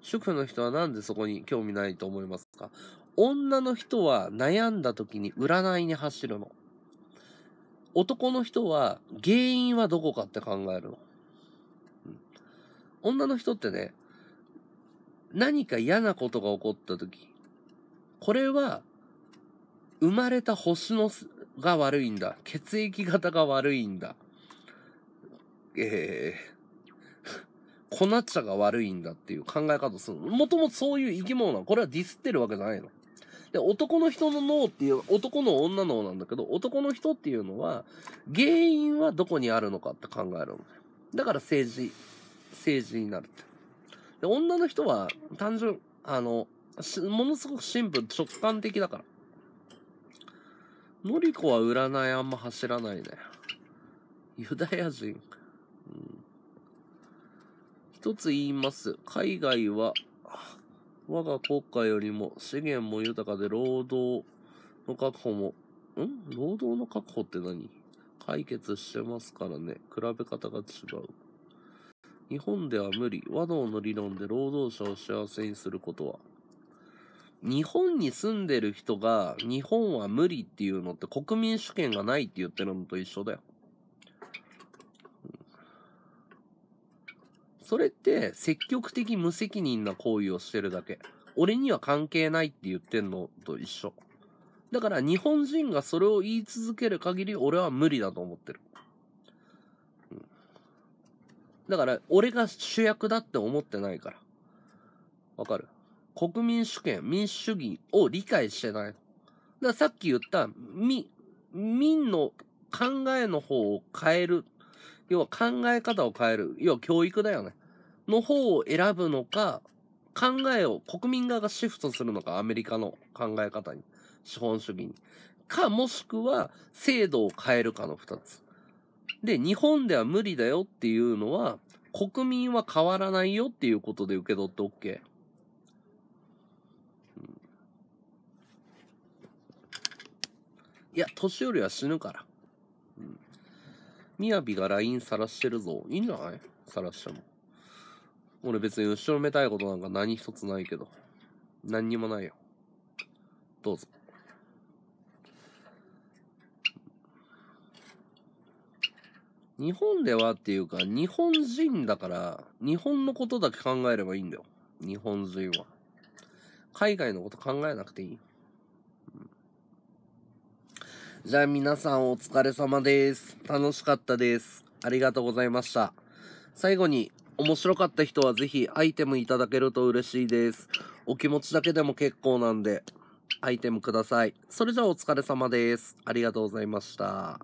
主婦の人はなんでそこに興味ないと思いますか女の人は悩んだ時に占いに走るの。男の人は原因はどこかって考えるの。女の人ってね、何か嫌なことが起こった時、これは生まれた星のが悪いんだ。血液型が悪いんだ。えー、粉茶が悪いんだっていう考え方をするの。もともとそういう生き物なの。これはディスってるわけじゃないの。で、男の人の脳っていう、男の女の脳なんだけど、男の人っていうのは、原因はどこにあるのかって考えるの。だから政治、政治になるって。で、女の人は単純、あの、ものすごくシンプル、直感的だから。のりこは占いあんま走らないね。ユダヤ人。うん、一つ言います。海外は、我が国家よりも資源も豊かで労働の確保も、ん労働の確保って何解決してますからね。比べ方が違う。日本では無理。和道の理論で労働者を幸せにすることは、日本に住んでる人が日本は無理っていうのって国民主権がないって言ってるのと一緒だよ。それって積極的無責任な行為をしてるだけ。俺には関係ないって言ってんのと一緒。だから日本人がそれを言い続ける限り俺は無理だと思ってる。だから俺が主役だって思ってないから。わかる国民主権、民主主義を理解してない。だからさっき言った、み、民の考えの方を変える。要は考え方を変える。要は教育だよね。の方を選ぶのか、考えを国民側がシフトするのか、アメリカの考え方に。資本主義に。か、もしくは制度を変えるかの二つ。で、日本では無理だよっていうのは、国民は変わらないよっていうことで受け取って OK。いや、年寄りは死ぬから。うん。みやびが LINE さらしてるぞ。いいんじゃないさらしても。俺別に後ろめたいことなんか何一つないけど。何にもないよ。どうぞ。日本ではっていうか、日本人だから、日本のことだけ考えればいいんだよ。日本人は。海外のこと考えなくていい。じゃあ皆さんお疲れ様です。楽しかったです。ありがとうございました。最後に、面白かった人はぜひアイテムいただけると嬉しいです。お気持ちだけでも結構なんで、アイテムください。それじゃあお疲れ様です。ありがとうございました。